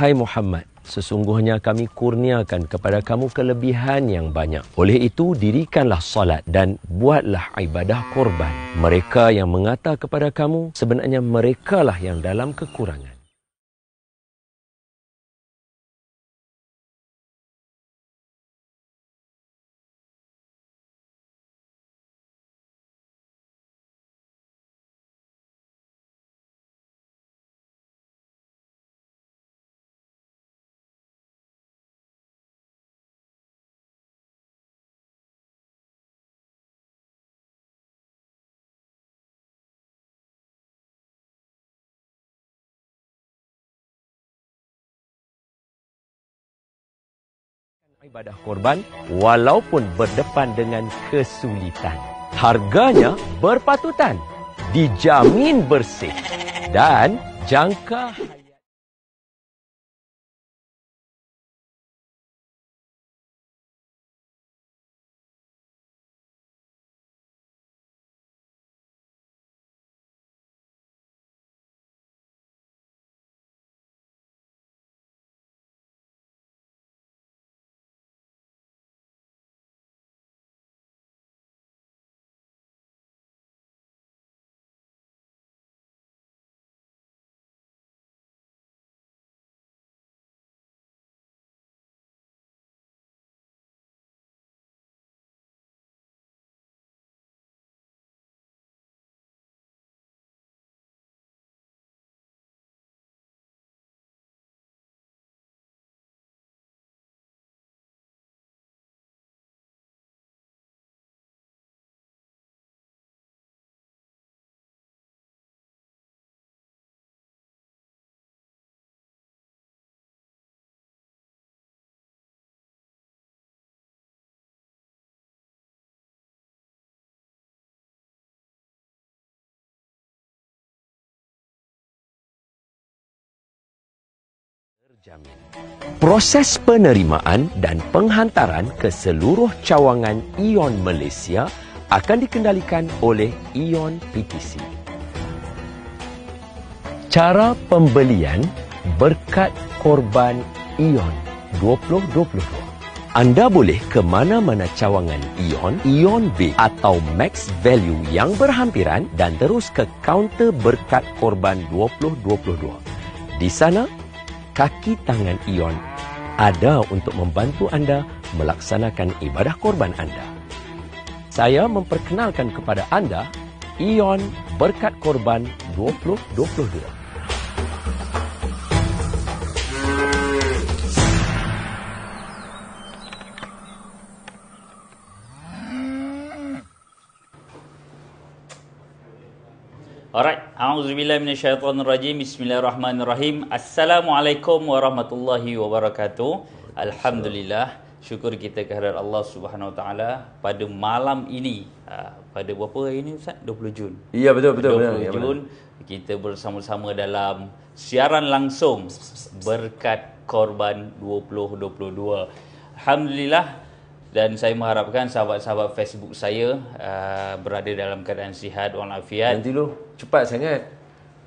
Hai Muhammad, sesungguhnya kami kurniakan kepada kamu kelebihan yang banyak. Oleh itu, dirikanlah salat dan buatlah ibadah korban. Mereka yang mengata kepada kamu, sebenarnya merekalah yang dalam kekurangan. ibadah korban walaupun berdepan dengan kesulitan. Harganya berpatutan, dijamin bersih dan jangka Proses penerimaan dan penghantaran ke seluruh cawangan Ion Malaysia akan dikendalikan oleh Ion PTC. Cara pembelian berkat korban Ion 2022. Anda boleh ke mana-mana cawangan Ion, Ion B atau Max Value yang berhampiran dan terus ke kaunter berkat korban 2022. Di sana, kaki tangan Ion ada untuk membantu anda melaksanakan ibadah korban anda. Saya memperkenalkan kepada anda Ion Berkat Korban 2022. A'udzubillahi minasyaitonirrajim. Bismillahirrahmanirrahim. Assalamualaikum warahmatullahi wabarakatuh. Alhamdulillah, syukur kita kehadirat Allah Subhanahu taala pada malam ini. Ah, pada berapa hari ini Ustaz? 20 Jun. Iya betul betul 20 betul. 20 ya, Jun ya, kita bersama-sama dalam siaran langsung berkat korban 2022. Alhamdulillah dan saya mengharapkan sahabat-sahabat Facebook saya uh, berada dalam keadaan sihat walafiat. Nanti lu cepat sangat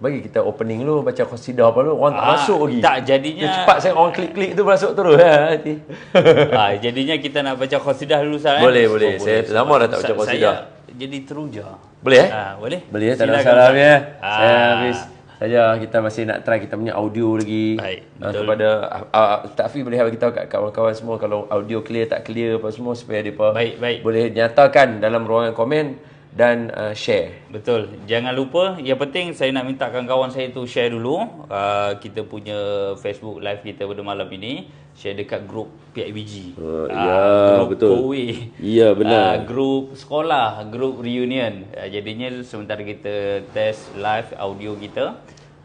bagi kita opening lu baca konsidah apa lu orang tak ah, masuk lagi. Tak jadinya dia cepat saya orang klik-klik tu masuk terus. Ha nanti. ah, jadinya kita nak baca konsidah dulu sah. Eh? Boleh boleh. Oh, saya lama dah tak baca qasidah. jadi teruja. Boleh eh? Ah, boleh. Boleh. Silakan. Salam ya. Eh? Ah. Saya habis saja kita masih nak try kita punya audio lagi. Baik. Uh, kepada uh, ah, uh, ah, Takfi boleh bagi tahu kat kawan-kawan semua kalau audio clear tak clear apa semua supaya depa baik, baik. boleh nyatakan dalam ruangan komen dan uh, share. Betul. Jangan lupa yang penting saya nak minta kawan-kawan saya tu share dulu uh, kita punya Facebook live kita pada malam ini share dekat grup PIBG. Uh, oh, uh, ya group betul. Kowi. Ya benar. Uh, grup sekolah, grup reunion. Uh, jadinya sementara kita test live audio kita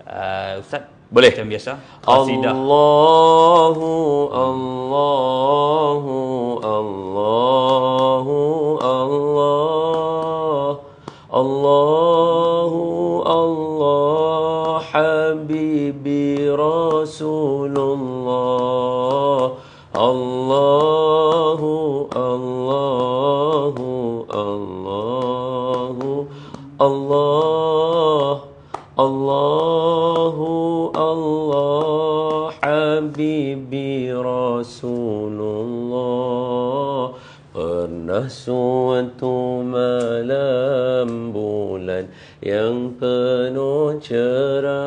uh, Ustaz boleh macam biasa qasidah Allahu Allahu Allahu Allah Allahu habibi rasulullah Allahu Allahu Allahu Allah. Allahu Allah حبيبي Rasulullah. الله suatu malam لم بولن ينقنو شرا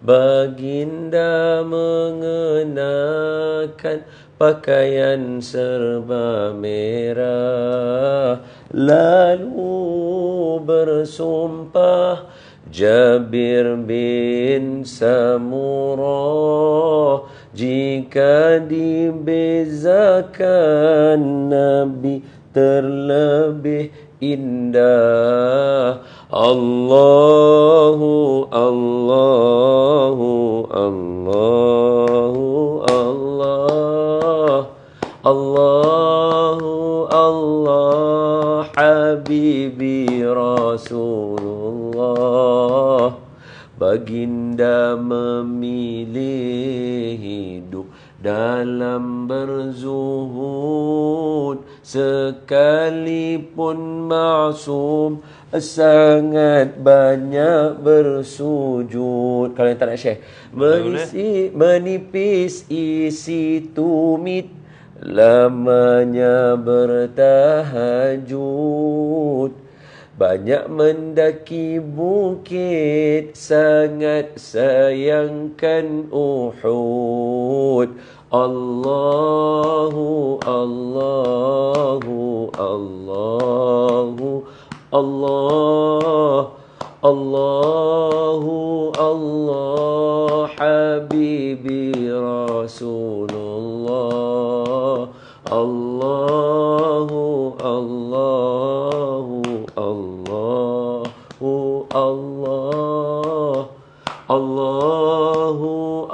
baginda mengenakan pakaian serba merah lalu bersumpah Jabir bin Samurah Jika dibezakan Nabi terlebih indah Allahu Allahu Allahu Allah Allahu Allah Habibi Rasul baginda memilih hidup dalam berzuhud sekalipun masum sangat banyak bersujud kalau yang tak nak share menisi, eh? menipis isi tumit lamanya bertahajud banyak mendaki bukit Sangat sayangkan Uhud Allahu Allahu Allahu Allah Allahu Allah Habibi Rasulullah الله الله الله الله الله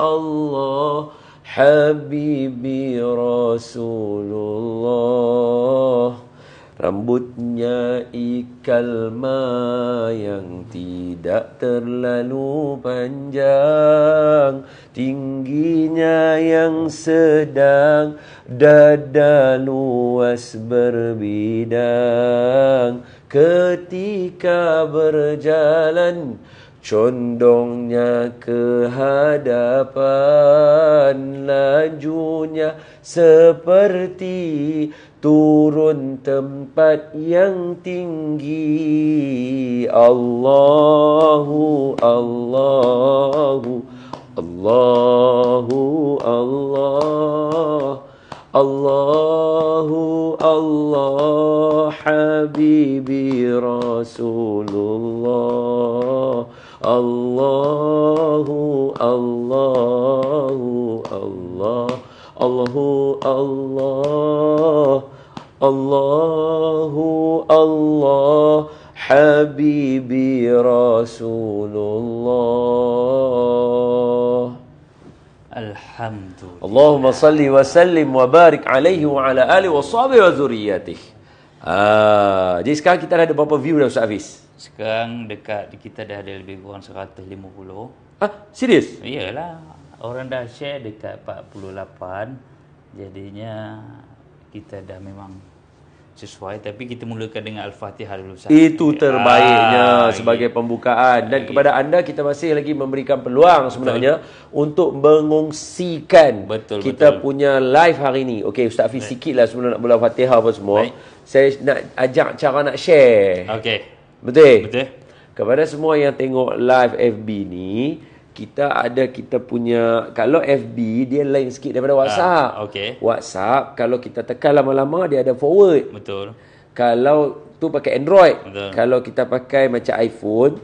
الله حبيبي رسول الله Rambutnya ikal ma yang tidak terlalu panjang Tingginya yang sedang dada luas berbidang Ketika berjalan condongnya ke hadapan lajunya seperti turun tempat yang tinggi Allahu Allahu Allahu Allah Allahu Allah Habibi Rasulullah Allahu Allahu Allah Allahu Allah, Allah, Allah. الله الله حبيبي رسول الله الحمد لله اللهم صل wa وبارك عليه wa اله وصحبه وذريته آه jadi sekarang kita ada berapa view dah Ustaz Hafiz? Sekarang dekat kita dah ada lebih kurang 150. Ah, serius? Iyalah. Orang dah share dekat 48. Jadinya kita dah memang sesuai tapi kita mulakan dengan al-Fatihah dulu sahaja. Itu terbaiknya ah, ya. sebagai pembukaan dan ah, kepada anda kita masih lagi memberikan peluang betul. sebenarnya untuk mengungsikan betul, kita betul. punya live hari ini. Okey Ustaz Fi sikitlah sebelum nak bulan Fatihah apa semua. Baik. Saya nak ajak cara nak share. Okey. Betul. Betul. Kepada semua yang tengok live FB ni, kita ada kita punya kalau FB dia lain sikit daripada ah, WhatsApp. Ha, okay. WhatsApp kalau kita tekan lama-lama dia ada forward. Betul. Kalau tu pakai Android, Betul. kalau kita pakai macam iPhone,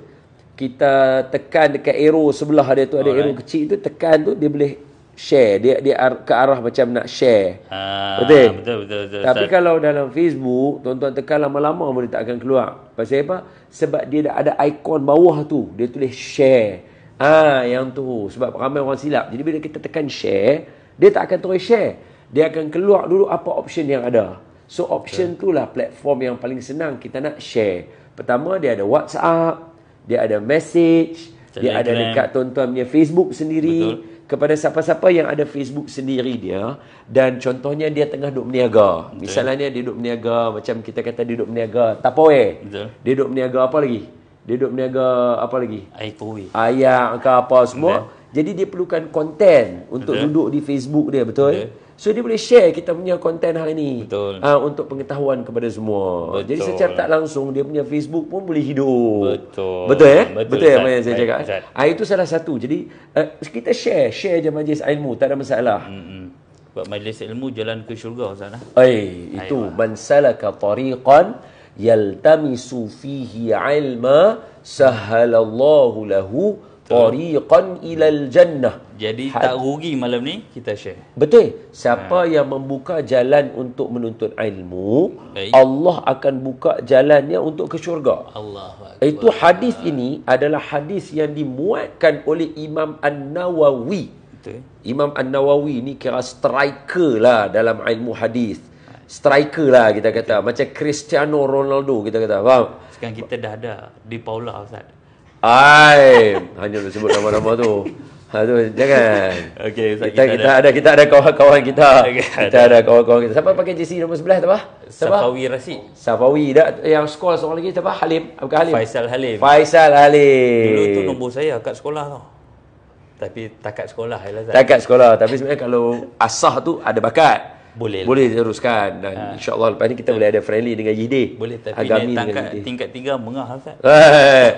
kita tekan dekat arrow sebelah dia tu ada Alright. arrow kecil tu tekan tu dia boleh share dia dia ar- ke arah macam nak share. Ha, betul? betul betul betul. Tapi sir. kalau dalam Facebook, tuan-tuan tekan lama-lama boleh tak akan keluar. Pasal apa? Sebab dia ada ikon bawah tu, dia tulis share. Ha, yang tu. Sebab ramai orang silap. Jadi bila kita tekan share, dia tak akan terus share. Dia akan keluar dulu apa option yang ada. So option okay. lah platform yang paling senang kita nak share. Pertama dia ada WhatsApp, dia ada message, Telegram. dia ada dekat tuan-tuan punya Facebook sendiri. Betul. Kepada siapa-siapa yang ada Facebook sendiri dia dan contohnya dia tengah duduk berniaga. Misalnya dia duduk berniaga macam kita kata dia duduk berniaga tapoe. Dia duduk berniaga apa lagi? Dia duduk berniaga apa lagi? Ayakowi. ayam, ke apa semua. Okay. Jadi dia perlukan konten untuk okay. duduk di Facebook dia betul? Okay. So dia boleh share kita punya konten hari ni. Betul. Uh, untuk pengetahuan kepada semua. Betul. Jadi secara tak langsung dia punya Facebook pun boleh hidup. Betul. Betul ya? Eh? Betul, betul, betul ya saya cakap? Eh? Ah, itu salah satu. Jadi uh, kita share. Share je majlis ilmu. Tak ada masalah. Hmm. Buat majlis ilmu jalan ke syurga. sana. Eh? eh itu. Ayah. Man salaka tariqan yaltamisu fihi ilma sahalallahu lahu tariqan ilal jannah. Jadi Hat- tak rugi malam ni kita share. Betul. Siapa ha. yang membuka jalan untuk menuntut ilmu, Baik. Allah akan buka jalannya untuk ke syurga. Allah. Itu hadis ini adalah hadis yang dimuatkan oleh Imam An-Nawawi. Imam An-Nawawi ni kira striker lah dalam ilmu hadis striker lah kita kata macam Cristiano Ronaldo kita kata faham sekarang kita dah ada Di Paula ustaz ai hanya sebut nama-nama tu Aduh, ha, jangan. Okey, so kita, kita, kita, ada kita ada kawan-kawan kita. Okay, kita ada. kawan-kawan kita. Siapa pakai jersey nombor 11 tu bah? Siapa? Safawi Rashid. Safawi dah yang sekolah seorang lagi siapa? Halim. Bukan Halim. Faisal Halim. Faisal Halim. Dulu tu nombor saya kat sekolah tau. Tapi takat sekolah ialah Takat sekolah, tapi sebenarnya kalau asah tu ada bakat boleh lah. boleh teruskan dan ha. insyaallah lepas ni kita ha. boleh ada friendly dengan Yidi boleh tapi Agami naik tangkat Yide. tingkat tiga mengah Ustaz eh,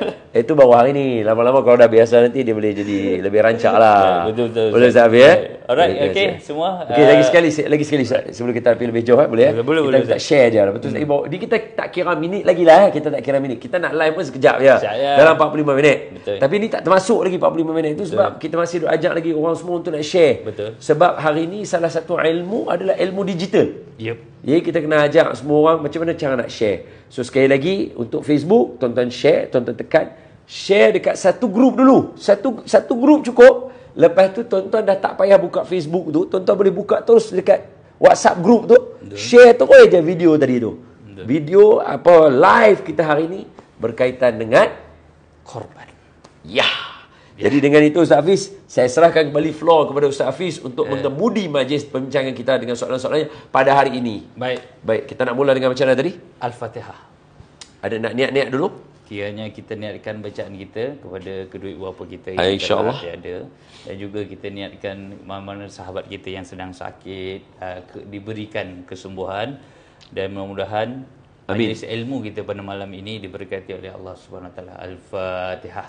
itu bawah hari ni lama-lama kalau dah biasa nanti dia boleh jadi lebih rancak lah ya, betul betul boleh Ustaz ya alright okay, okay. semua okay, uh, lagi eh, sekali lagi sekali Ustaz sebelum kita pergi lebih jauh eh, boleh boleh kita boleh, share je lah. betul Ustaz hmm. ni kita tak kira minit lagi lah kita tak kira minit kita nak live pun sekejap ya, ya. dalam 45 minit betul. tapi ni tak termasuk lagi 45 minit tu sebab kita masih duk ajak lagi orang semua untuk nak share betul sebab hari ni salah satu ilmu adalah ilmu digital. Yep. Jadi ya, kita kena ajak semua orang macam mana cara nak share. So sekali lagi untuk Facebook, tonton share, tonton tekan share dekat satu grup dulu. Satu satu grup cukup. Lepas tu tonton dah tak payah buka Facebook tu, Tonton boleh buka terus dekat WhatsApp group tu. Duh. Share terus aja video tadi tu. Duh. Video apa live kita hari ni berkaitan dengan korban. Yah. Jadi dengan itu Ustaz Hafiz, saya serahkan kembali floor kepada Ustaz Hafiz untuk yeah. mengemudi majlis pembincangan kita dengan soalan-soalannya pada hari ini. Baik. Baik, kita nak mula dengan macam mana tadi? Al-Fatihah. Ada nak niat-niat dulu? Kiranya kita niatkan bacaan kita kepada kedua ibu bapa kita yang ah, InsyaAllah. kita ada. Dan juga kita niatkan mana-mana sahabat kita yang sedang sakit, uh, ke, diberikan kesembuhan dan mudah-mudahan majlis ilmu kita pada malam ini diberkati oleh Allah Subhanahu Wa Taala. Al-Fatihah.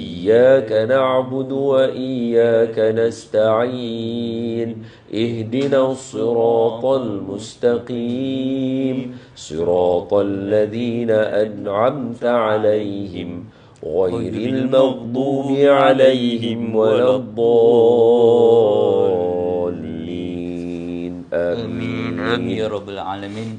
إياك نعبد وإياك نستعين اهدنا الصراط المستقيم صراط الذين أنعمت عليهم غير المغضوب عليهم ولا الضالين آمين آمين يا رب العالمين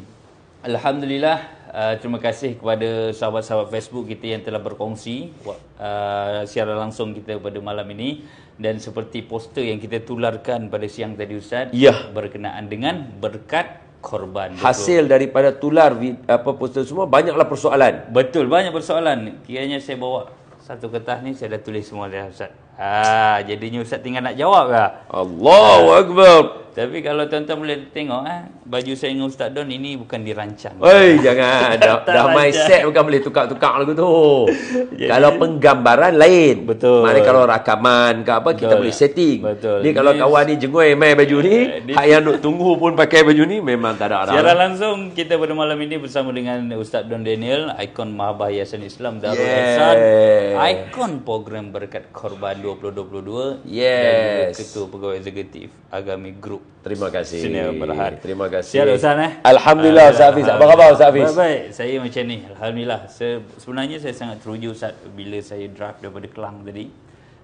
الحمد لله Uh, terima kasih kepada sahabat-sahabat Facebook kita yang telah berkongsi uh, siaran langsung kita pada malam ini dan seperti poster yang kita tularkan pada siang tadi Ustaz ya. berkenaan dengan berkat korban betul. hasil daripada tular apa poster semua banyaklah persoalan betul banyak persoalan kiranya saya bawa satu kertas ni saya dah tulis semua dah Ustaz ah jadinya Ustaz tinggal nak jawab ke lah. Allahu ah. akbar tapi kalau tuan-tuan boleh tengok eh, baju saya dengan Ustaz Don ini bukan dirancang. Oi, jangan. dah dah my set bukan boleh tukar-tukar lagu tu. Jadi, kalau penggambaran lain. Betul. Mari kalau rakaman ke apa betul, kita boleh setting. Betul. Ni kalau kawan ni jenguk main baju ni, ini, eh, hak yang nak tunggu pun pakai baju ni memang tak ada arah. Siaran langsung kita pada malam ini bersama dengan Ustaz Don Daniel, ikon Mahabah Yayasan Islam Darul Ihsan. Yeah. Ikon program berkat korban 2022. Yes. Dan juga Ketua Pegawai Eksekutif Agami Group Terima kasih. Senior Berhad. Terima kasih. Ya, Ustaz eh. Alhamdulillah Ustaz Hafiz. Apa khabar Ustaz Hafiz? Baik, saya macam ni. Alhamdulillah. Sebenarnya saya sangat teruja Ustaz bila saya draft daripada Kelang tadi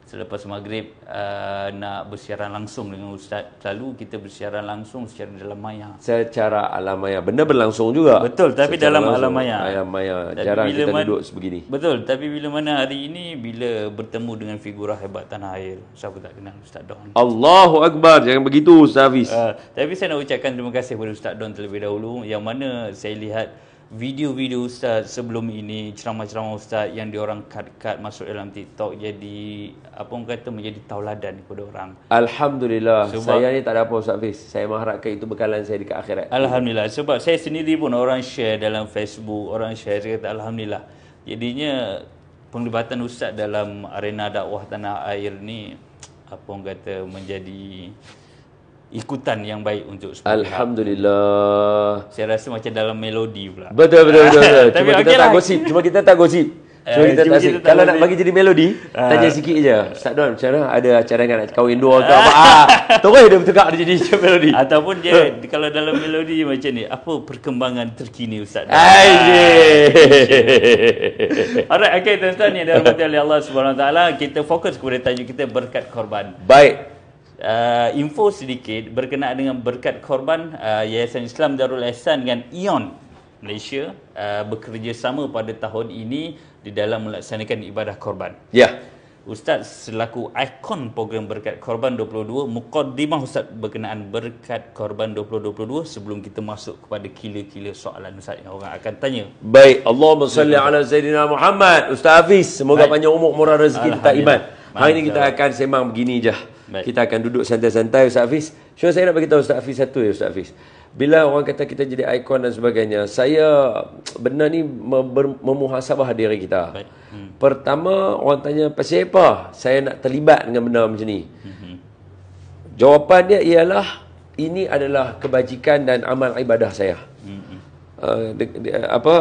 selepas maghrib uh, nak bersiaran langsung dengan ustaz lalu kita bersiaran langsung secara dalam maya secara alam maya benda berlangsung juga betul tapi secara dalam alam maya alam maya jarang kita man- duduk sebegini betul tapi bila mana hari ini bila bertemu dengan figura hebat tanah air siapa tak kenal ustaz don Allahu akbar jangan begitu ustaz Hafiz uh, tapi saya nak ucapkan terima kasih kepada ustaz don terlebih dahulu yang mana saya lihat video-video ustaz sebelum ini ceramah-ceramah ustaz yang diorang cut-cut masuk dalam TikTok jadi apa orang kata menjadi tauladan kepada orang. Alhamdulillah. Sebab, saya ni tak ada apa ustaz Fiz. Saya mengharapkan itu bekalan saya di akhirat. Alhamdulillah. Sebab saya sendiri pun orang share dalam Facebook, orang share saya kata alhamdulillah. Jadinya penglibatan ustaz dalam arena dakwah tanah air ni apa orang kata menjadi ikutan yang baik untuk semua. Alhamdulillah. Saya rasa macam dalam melodi pula. Betul betul betul. betul. Cuma kita okay tak lah. gosip. Cuma kita tak gosip. Eh, cuma kita tak gosip. Kalau nak bagi jadi melodi, uh. tanya sikit je. Ustaz Don, macam mana ada acara yang nak kahwin dua ke apa? ah, terus dia bertukar dia jadi melodi. Ataupun eh. dia kalau dalam melodi macam ni, apa perkembangan terkini Ustaz Don? Aje. Alright, okay tuan-tuan ni dalam hati Allah Subhanahu kita fokus kepada tajuk kita berkat korban. Baik uh, info sedikit berkenaan dengan berkat korban uh, Yayasan Islam Darul Ehsan dengan ION e Malaysia uh, bekerjasama pada tahun ini di dalam melaksanakan ibadah korban. Ya. Ustaz selaku ikon program berkat korban 22 mukaddimah Ustaz berkenaan berkat korban 2022 sebelum kita masuk kepada kila-kila soalan Ustaz yang orang akan tanya. Baik, Allahumma salli ala sayyidina Muhammad. Ustaz Hafiz, semoga Baik. panjang umur murah rezeki kita iman. Hari ini kita akan sembang begini je. Baik. Kita akan duduk santai-santai Ustaz Hafiz. Cuma saya nak bagi tahu Ustaz Hafiz satu ya Ustaz Hafiz. Bila orang kata kita jadi ikon dan sebagainya, saya benar ni memuhasabah diri kita. Hmm. Pertama orang tanya pasal apa? Saya nak terlibat dengan benda macam ni. Hmm. Jawapan dia ialah ini adalah kebajikan dan amal ibadah saya. Eh, de, de, apa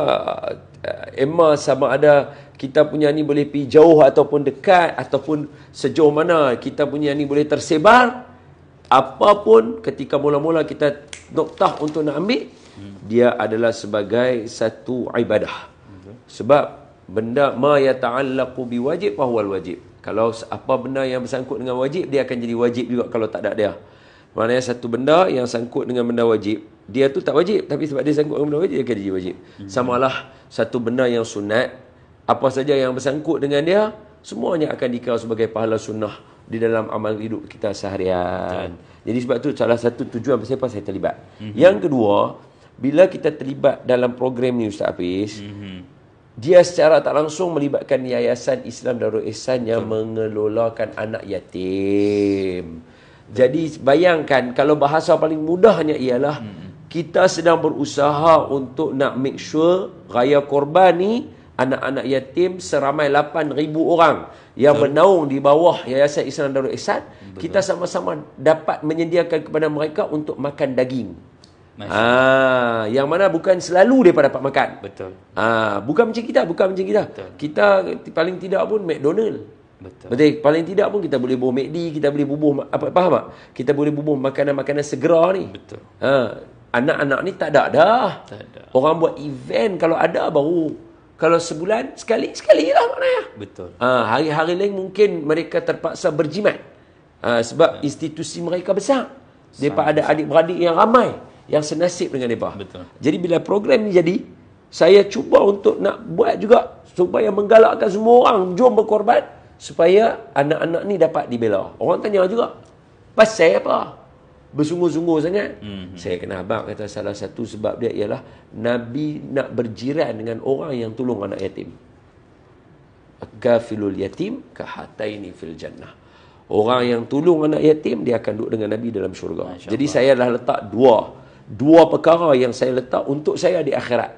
uh, Emma sama ada kita punya ni boleh pergi jauh ataupun dekat ataupun sejauh mana kita punya ni boleh tersebar apapun ketika mula-mula kita noktah untuk nak ambil hmm. dia adalah sebagai satu ibadah hmm. sebab benda ma ya ta'allaqu bi wajib fahuwal wajib kalau apa benda yang bersangkut dengan wajib dia akan jadi wajib juga kalau tak ada dia hmm. Maknanya satu benda yang sangkut dengan benda wajib Dia tu tak wajib Tapi sebab dia sangkut dengan benda wajib Dia akan jadi wajib hmm. Samalah satu benda yang sunat Apa saja yang bersangkut dengan dia Semuanya akan dikau sebagai pahala sunnah Di dalam amal hidup kita seharian hmm. Jadi sebab tu salah satu tujuan Sebab saya terlibat hmm. Yang kedua Bila kita terlibat dalam program ni Ustaz Hafiz hmm. Dia secara tak langsung melibatkan Yayasan Islam Darul Ihsan Yang hmm. mengelolakan anak yatim jadi bayangkan kalau bahasa paling mudahnya ialah hmm. kita sedang berusaha untuk nak make sure raya korban ni anak-anak yatim seramai 8000 orang yang so, bernaung di bawah Yayasan Islam Darul Ihsan kita sama-sama dapat menyediakan kepada mereka untuk makan daging. Ah yang mana bukan selalu depa dapat makan. Betul. Ah bukan macam kita, bukan macam kita. Betul. Kita paling tidak pun McDonald's Betul. Betul. Paling tidak pun kita boleh bubuh McD, kita boleh bubuh apa faham tak? Kita boleh bubuh makanan-makanan segera ni. Betul. Ha, anak-anak ni tak ada dah. Tak ada. Orang buat event kalau ada baru kalau sebulan sekali sekali lah maknanya. Betul. Ha, hari-hari lain mungkin mereka terpaksa berjimat. Ha, sebab ya. institusi mereka besar. Depa ada adik-beradik yang ramai yang senasib dengan depa. Betul. Jadi bila program ni jadi, saya cuba untuk nak buat juga supaya menggalakkan semua orang jom berkorban supaya anak-anak ni dapat dibela. Orang tanya juga, pasal apa? Bersungguh-sungguh sangat. Mm-hmm. Saya kena abang kata salah satu sebab dia ialah Nabi nak berjiran dengan orang yang tolong anak yatim. Gafilul yatim kahataini fil jannah. Orang yang tolong anak yatim, dia akan duduk dengan Nabi dalam syurga. Jadi saya dah letak dua. Dua perkara yang saya letak untuk saya di akhirat.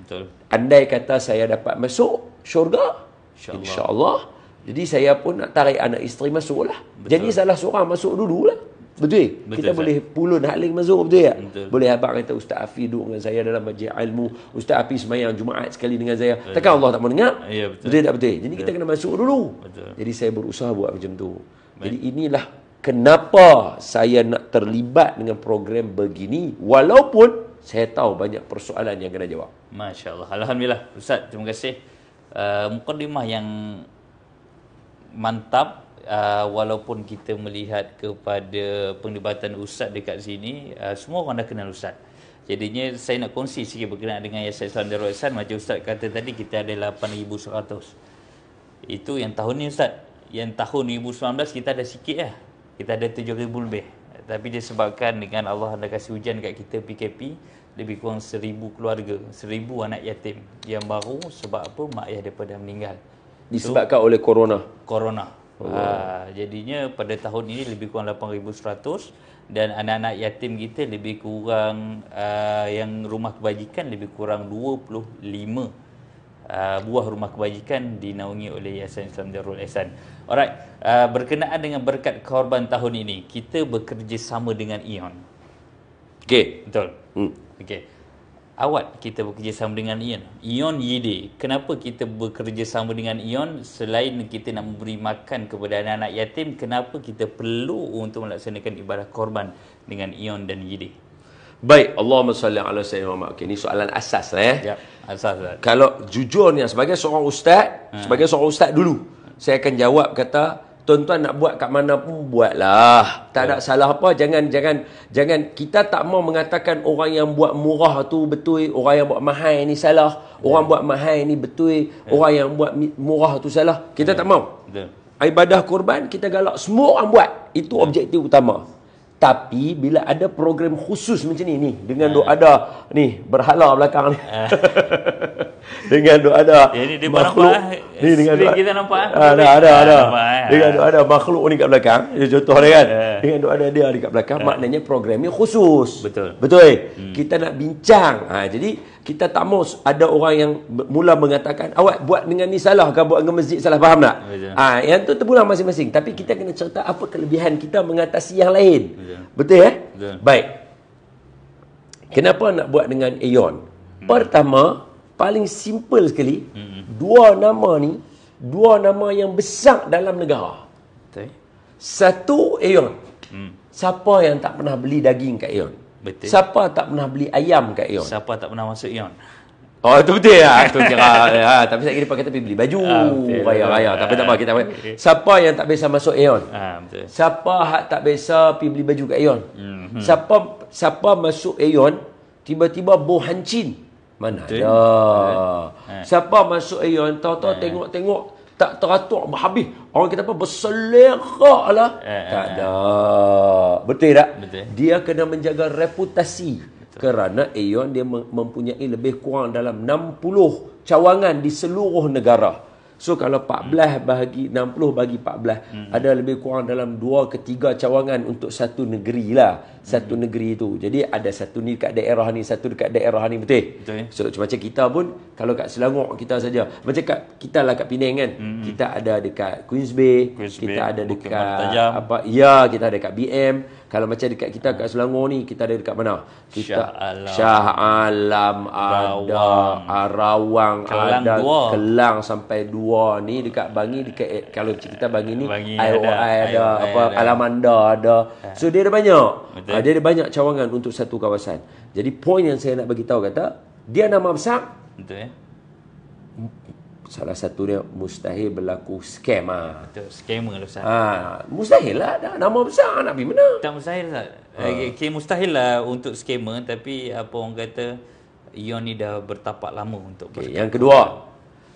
Betul. Andai kata saya dapat masuk syurga, insyaAllah. Insya jadi saya pun nak tarik anak isteri masuklah. Jadi salah seorang masuk dululah. Betul. betul kita sah. boleh pulun haling masuk betul ya. Boleh abang kata Ustaz Afi duduk dengan saya dalam majlis ilmu, Ustaz Afi semayang Jumaat sekali dengan saya. Betul. Takkan Allah tak mau dengar? Ya, betul. betul tak betul. Jadi betul. kita kena masuk dulu. Betul. Jadi saya berusaha buat macam tu. Baik. Jadi inilah kenapa saya nak terlibat dengan program begini walaupun saya tahu banyak persoalan yang kena jawab. Masya-Allah. Alhamdulillah Ustaz, terima kasih. Uh, mukadimah yang mantap uh, walaupun kita melihat kepada penglibatan ustaz dekat sini uh, semua orang dah kenal ustaz jadinya saya nak kongsi sikit berkenaan dengan Yasir Islam Darul Ihsan macam ustaz kata tadi kita ada 8100 itu yang tahun ni ustaz yang tahun 2019 kita ada sikit ya, kita ada 7000 lebih tapi disebabkan dengan Allah anda kasih hujan dekat kita PKP lebih kurang 1000 keluarga 1000 anak yatim yang baru sebab apa mak ayah daripada meninggal disebabkan so, oleh corona. Corona. Oh. Ha, jadinya pada tahun ini lebih kurang 8100 dan anak-anak yatim kita lebih kurang uh, yang rumah kebajikan lebih kurang 25 uh, ah, buah rumah kebajikan dinaungi oleh Yayasan Islam Darul Ihsan. Alright, uh, berkenaan dengan berkat korban tahun ini, kita bekerjasama dengan Ion. E Okey, betul. Hmm. Okey awat kita bekerjasama dengan Ion. Ion Yide. Kenapa kita bekerjasama dengan Ion selain kita nak memberi makan kepada anak-anak yatim, kenapa kita perlu untuk melaksanakan ibadah korban dengan Ion dan Yide? Baik, Allahumma salli ala sayyidina Muhammad. Okey, ni soalan asas lah, eh. Ya, asas lah. Kalau jujur ni sebagai seorang ustaz, ha. sebagai seorang ustaz dulu, saya akan jawab kata Tuan-tuan nak buat kat mana pun buatlah. Tak yeah. ada salah apa. Jangan jangan jangan kita tak mau mengatakan orang yang buat murah tu betul, orang yang buat mahal ni salah. Ya. Orang yeah. buat mahal ni betul, yeah. orang yang buat murah tu salah. Kita yeah. tak mau. Yeah. Ibadah korban kita galak semua orang buat. Itu yeah. objektif utama. Tapi bila ada program khusus macam ni ni dengan yeah. doa ada ni berhala belakang ni. Ya. dengan doa ada. Ini yeah, dia makhluk, Ni dengan kita nampak eh? ah. Ada ada ada. Eh? Dengan ada ada makhluk ni kat belakang. Dia contoh dia kan. Eh. Dengan doa ada dia dekat belakang maknanya program ni khusus. Betul. Betul eh. Kita nak bincang. Ha jadi kita tak mau ada orang yang mula mengatakan awak buat dengan ni salah ke buat dengan masjid salah faham tak? Ah ha, yang tu terpulang masing-masing tapi kita kena cerita apa kelebihan kita mengatasi yang lain. Betul, Betul eh? Betul. Baik. Kenapa nak buat dengan Aeon? Hmm. Pertama, paling simple sekali hmm dua nama ni dua nama yang besar dalam negara betul satu Aeon mm. siapa yang tak pernah beli daging kat Aeon betul siapa tak pernah beli ayam kat Aeon siapa tak pernah masuk Aeon Oh itu betul ya. Ah, itu kira ya. Tapi saya kira pakai tapi beli baju ah, raya raya. Ah, tapi tak apa kita apa. Siapa yang tak biasa masuk Aeon? Ah, betul. Siapa hak tak biasa pergi beli baju kat Aeon? Hmm. Siapa siapa masuk Aeon tiba-tiba bohancin. hancin. Mana ada. Ya. Siapa masuk air hantar tahu eh. tengok-tengok tak teratur habis. Orang kita apa berselera lah. Eh, tak ada. Betul tak? Betul. Dia kena menjaga reputasi. Kerana Aeon dia mempunyai lebih kurang dalam 60 cawangan di seluruh negara. So kalau 14 bagi 60 bagi 14 mm-hmm. ada lebih kurang dalam dua ketiga cawangan untuk satu negeri lah. Satu hmm negeri itu. Jadi ada satu ni dekat daerah ni, satu dekat daerah ni betul. Betul. Ya. So macam kita pun kalau kat Selangor kita saja. Macam kat kita lah kat Pinang kan. hmm Kita ada dekat Queens Bay, Queens kita ada dekat apa? Ya, kita ada dekat BM. Kalau macam dekat kita kat Selangor ni kita ada dekat mana? Kita Shah Alam, Shah Alam ada Arawang, Kelang ada Kelang sampai dua luar ni dekat Bangi dekat kalau kita Bangi ni air ada, ada, ada apa ada. Alamanda ha. ada. So dia ada banyak. Betul. Ha, dia ada banyak cawangan untuk satu kawasan. Jadi point yang saya nak bagi tahu kata dia nama besar. Betul ya. Salah satunya mustahil berlaku scam ah. Betul, scammer lah Ustaz. Ha, mustahil lah dah nama besar nak pergi mana? Tak mustahil lah Ha. Okay, eh, mustahil lah untuk scammer tapi apa orang kata Ion ni dah bertapak lama untuk okay, Yang kedua,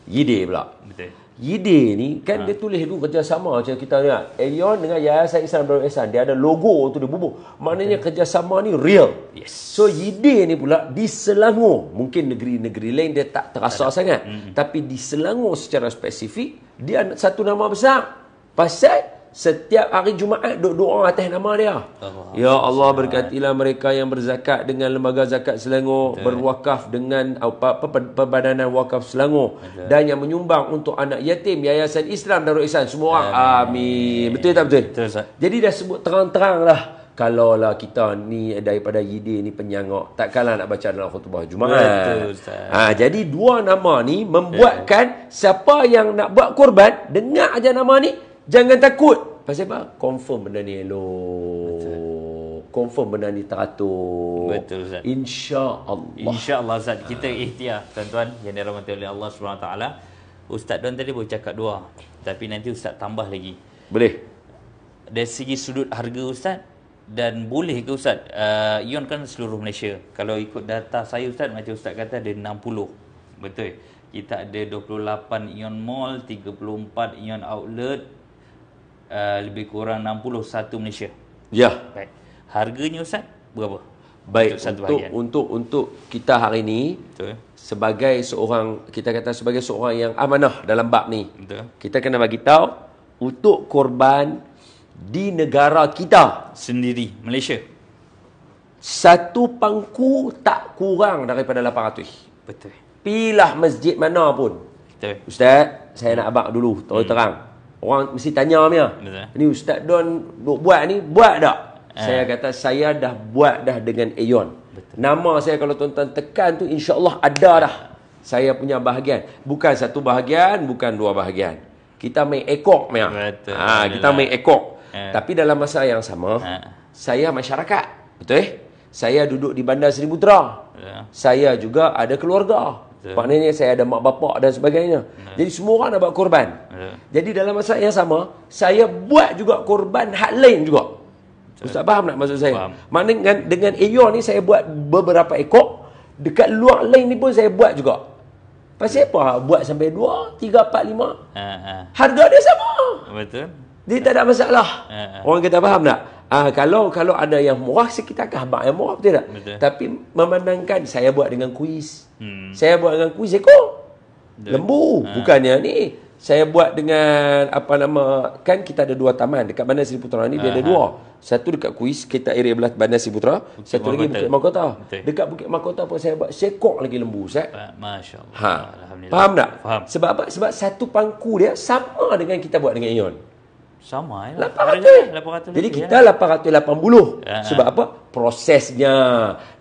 Yide pula. Betul. Yide ni kan ha. dia tulis dulu kerjasama macam kita lihat. Elion dengan Yayasan Islam Darul Ihsan. Dia ada logo tu dia bubuh. Maknanya okay. kerjasama ni real. Yes. So Yide ni pula di Selangor. Mungkin negeri-negeri lain dia tak terasa tak sangat. hmm Tapi di Selangor secara spesifik. Dia satu nama besar. Pasal setiap hari Jumaat duk doa atas nama dia. Allah ya Allah berkatilah mereka yang berzakat dengan lembaga zakat Selangor, Betul. berwakaf dengan apa, apa perbadanan wakaf Selangor Betul. dan yang menyumbang untuk anak yatim Yayasan Islam Darul Ihsan semua orang. Amin. Betul tak betul? Betul Ustaz. Jadi dah sebut terang-terang lah kalau lah kita ni daripada Yidi ni penyangok tak kalah nak baca dalam khutbah Jumaat. Betul Ustaz. Ha, jadi dua nama ni membuatkan yeah. siapa yang nak buat korban dengar aja nama ni Jangan takut. Pasal apa? Confirm benda ni elok. Betul. Confirm benda ni teratur. Betul Ustaz. Insya Allah Ustaz. Kita ikhtiar tuan-tuan yang dirahmati oleh Allah Subhanahu Taala. Ustaz Don tadi boleh cakap dua. Tapi nanti Ustaz tambah lagi. Boleh. Dari segi sudut harga Ustaz. Dan boleh ke Ustaz? Uh, Ion kan seluruh Malaysia. Kalau ikut data saya Ustaz, macam Ustaz kata ada 60. Betul. Kita ada 28 Ion Mall, 34 Ion Outlet, Eh, lebih kurang 60 satu Malaysia. Ya. Baik. Harganya Ustaz berapa? Baik untuk satu untuk, untuk untuk kita hari ini Betul. sebagai seorang kita kata sebagai seorang yang amanah dalam bab ni. Betul. Kita kena bagi tahu untuk korban di negara kita sendiri Malaysia. Satu pangku tak kurang daripada 800. Betul. Pilah masjid mana pun. Betul. Ustaz, saya hmm. nak abang dulu, terus hmm. terang. Orang mesti tanya punya. Ini Ustaz Don duk buat ni, buat tak? Eh. Saya kata saya dah buat dah dengan Aeon. Betul. Nama saya kalau tuan-tuan tekan tu insyaallah ada dah. Saya punya bahagian. Bukan satu bahagian, bukan dua bahagian. Kita main ekor punya. Betul. Ha, kita main ekor. Eh. Tapi dalam masa yang sama, eh. saya masyarakat. Betul eh? Saya duduk di Bandar seribu Putra. Yeah. Saya juga ada keluarga. Betul. Maknanya saya ada mak bapak dan sebagainya. Betul. Jadi semua orang nak buat korban. Betul. Jadi dalam masa yang sama, saya buat juga korban hak lain juga. Betul. Ustaz faham nak maksud saya? Faham. Maknanya dengan, dengan AYO ni saya buat beberapa ekor. Dekat luar lain ni pun saya buat juga. Pasal apa? Buat sampai dua, tiga, empat, lima. Ha, ha. Harga dia sama. Betul. Dia tak ada masalah. Ha, orang kita faham tak? Ah uh, kalau kalau ada yang murah sekitar akan habaq yang murah betul tak? Betul. Tapi memandangkan saya buat dengan kuis. Hmm. Saya buat dengan kuis ekor. Lembu ha. bukannya ni. Saya buat dengan apa nama kan kita ada dua taman dekat Bandar Seri Putra ni dia ada dua. Satu dekat kuis kita area belah Bandar Seri Putra, Bukit satu lagi Bukit Mahkota. Dekat Bukit Mahkota pun saya buat sekok lagi lembu saya. Masya-Allah. Ha. Faham tak? Faham. Sebab apa? Sebab satu pangku dia sama dengan kita buat dengan Ion. Sama ya. 800. 800 Jadi kita ya. 880. Ya. Sebab apa? Prosesnya.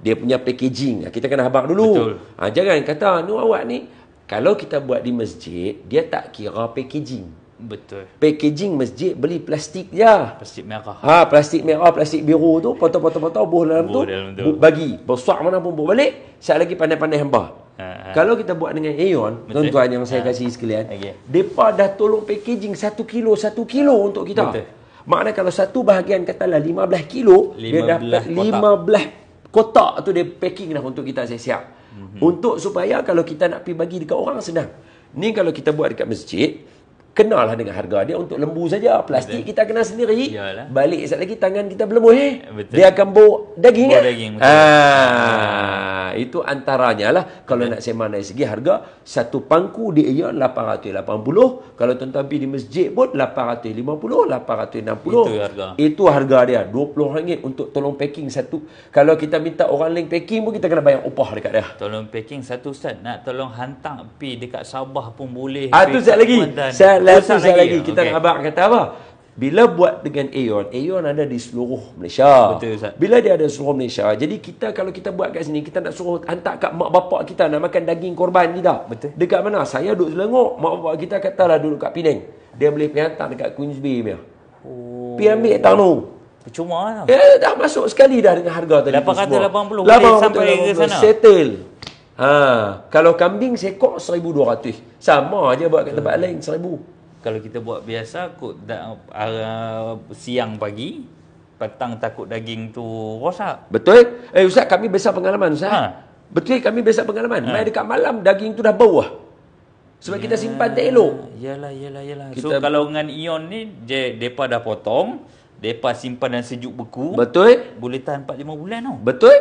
Dia punya packaging. Kita kena habar dulu. Betul. Ha, jangan kata, ni awak ni. Kalau kita buat di masjid, dia tak kira packaging. Betul. Packaging masjid beli plastik je. Plastik merah. Ha, plastik merah, plastik biru tu. Potong-potong-potong, buh dalam, buh tu, dalam tu. Bagi. Besar mana pun buh balik. Saya lagi pandai-pandai hamba. Ha, ha. Kalau kita buat dengan Aeon, tuan-tuan yang saya ha. kasih sekalian, mereka dah tolong packaging satu kilo, satu kilo untuk kita. Betul. Maknanya kalau satu bahagian katalah lima 15 kilo, 15 dia dah lima kotak. kotak tu dia packing dah untuk kita saya siap. Mm-hmm. Untuk supaya kalau kita nak pergi bagi dekat orang senang. Ni kalau kita buat dekat masjid, kenalah dengan harga dia untuk lembu saja plastik betul. kita kena sendiri Yalah. balik sekali lagi tangan kita berlembu eh dia akan bau daging bau daging betul. Ah, itu antaranya lah kalau betul. nak semak dari segi harga satu pangku dia ion 880 kalau tuan-tuan pergi di masjid pun 850 860 itu harga itu harga dia 20 ringgit untuk tolong packing satu kalau kita minta orang lain packing pun kita kena bayar upah dekat dia tolong packing satu ustaz nak tolong hantar pi dekat Sabah pun boleh ah tu sekali lagi level lagi. lagi. Kita okay. abang kata apa? Bila buat dengan Aeon, Aeon ada di seluruh Malaysia. Betul Ustaz. Bila dia ada di seluruh Malaysia, jadi kita kalau kita buat kat sini, kita nak suruh hantar kat mak bapak kita nak makan daging korban ni Betul. Dekat mana? Saya duduk selengok, mak bapak kita katalah duduk kat Penang. Dia boleh pergi hantar dekat Queens Bay punya. Oh. Pergi ambil tak tu. Percuma lah. Eh, dah masuk sekali dah dengan harga tadi. 8 kata 80 sampai ke sana. Settle. Ha, kalau kambing sekok 1200. Sama aje buat kat tempat lain 1000 kalau kita buat biasa kot da, uh, siang pagi petang takut daging tu rosak betul eh ustaz kami besar pengalaman ustaz ha. betul kami besar pengalaman ha. mai dekat malam daging tu dah bau lah sebab yalah, kita simpan tak elok ya, yalah yalah yalah kita, so kalau dengan ion ni dia depa dah potong depa simpan dan sejuk beku betul boleh tahan 4 5 bulan tau betul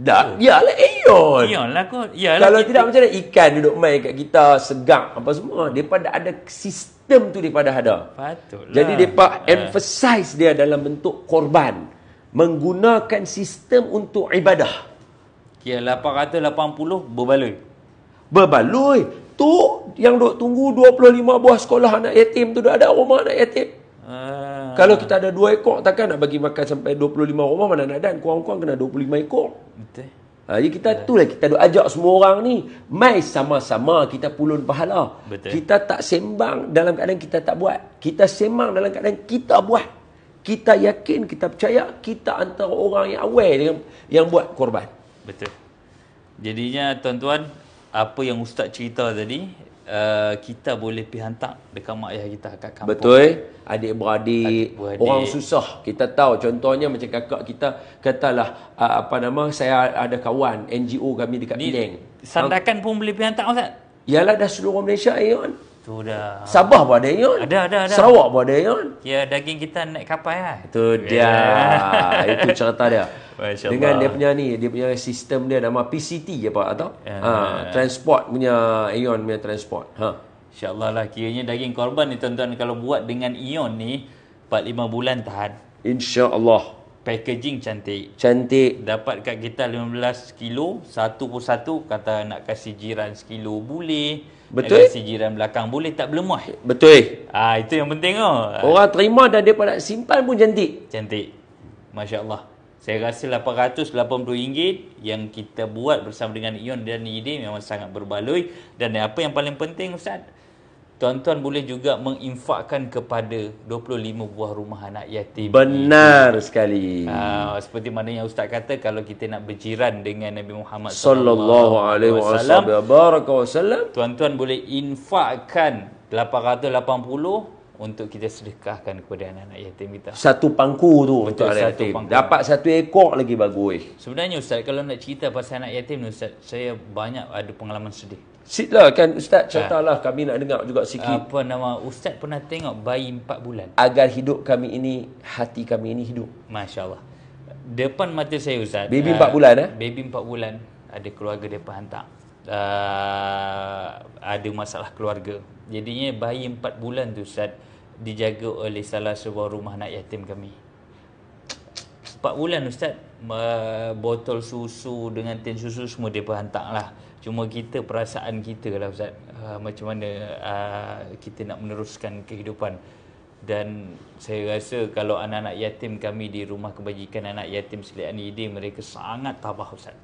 tak, oh. ya lah Aeon. Eh, Aeon lah kot. Yalah Kalau tidak macam mana ikan duduk main kat kita, segak apa semua. Daripada ada sistem tu daripada ada. Patutlah. Jadi mereka uh. Eh. emphasize dia dalam bentuk korban. Menggunakan sistem untuk ibadah. Kira, kata? Lapan puluh, berbaloi. Berbaloi. Tu yang duk tunggu 25 buah sekolah anak yatim tu dah ada rumah anak yatim. Ah. Kalau kita ada dua ekor takkan nak bagi makan sampai 25 rumah mana nak dan kurang-kurang kena 25 ekor. Betul. Ha, jadi kita Betul. itulah kita duk ajak semua orang ni mai sama-sama kita pulun pahala. Betul. Kita tak sembang dalam keadaan kita tak buat. Kita sembang dalam keadaan kita buat. Kita yakin, kita percaya, kita antara orang yang aware dengan yang buat korban. Betul. Jadinya tuan-tuan, apa yang ustaz cerita tadi Uh, kita boleh pergi hantar dekat mak ayah kita kat kampung. Betul. Adik-beradik, Adik-beradik. orang susah. Kita tahu contohnya macam kakak kita katalah uh, apa nama saya ada kawan NGO kami dekat Penang. Sandakan pun boleh pergi hantar Ustaz. Yalah dah seluruh Malaysia Ayon. Eh, Tu dah. Sabah pun ada Ion. Ada, ada, ada. Sarawak pun ada Ion. Ya, daging kita naik kapal lah. Itu dia. Yeah. Itu cerita dia. Dengan dia punya ni, dia punya sistem dia nama PCT ya Pak, atau? Yeah. Ha, transport punya, Ion punya transport. Ha. InsyaAllah lah, kiranya daging korban ni tuan-tuan kalau buat dengan Ion ni, 4-5 bulan tahan. InsyaAllah. Packaging cantik. Cantik. Dapat kat kita 15 kilo, satu per satu, kata nak kasih jiran sekilo boleh. Betul? Si jiran belakang boleh tak berlemah? Betul. Ah ha, itu yang penting tu. Orang terima dan dia pada simpan pun cantik. Cantik. Masya-Allah. Saya rasa RM880 yang kita buat bersama dengan Ion dan Yidi memang sangat berbaloi. Dan apa yang paling penting Ustaz, tuan-tuan boleh juga menginfakkan kepada 25 buah rumah anak yatim. Benar itu. sekali. Ah seperti mana yang ustaz kata kalau kita nak berjiran dengan Nabi Muhammad SAW, tuan-tuan boleh infakkan 880 untuk kita sedekahkan kepada anak-anak yatim kita. Satu pangku tu Betul, untuk anak yatim. Pangku. Dapat satu ekor lagi bagus. Sebenarnya Ustaz, kalau nak cerita pasal anak yatim Ustaz, saya banyak ada pengalaman sedih. Sitlah kan ustaz ah. contohlah ha. kami nak dengar juga sikit. Apa nama ustaz pernah tengok bayi 4 bulan? Agar hidup kami ini, hati kami ini hidup. Masya-Allah. Depan mata saya ustaz. Baby 4 ah, bulan eh? Baby 4 bulan ada keluarga depa hantar. Uh, ada masalah keluarga. Jadinya bayi 4 bulan tu ustaz dijaga oleh salah sebuah rumah anak yatim kami. 4 bulan ustaz uh, botol susu dengan tin susu semua depa hantarlah. lah cuma kita perasaan kita lah Ustaz uh, macam mana uh, kita nak meneruskan kehidupan dan saya rasa kalau anak-anak yatim kami di rumah kebajikan anak yatim Selian ini mereka sangat tabah Ustaz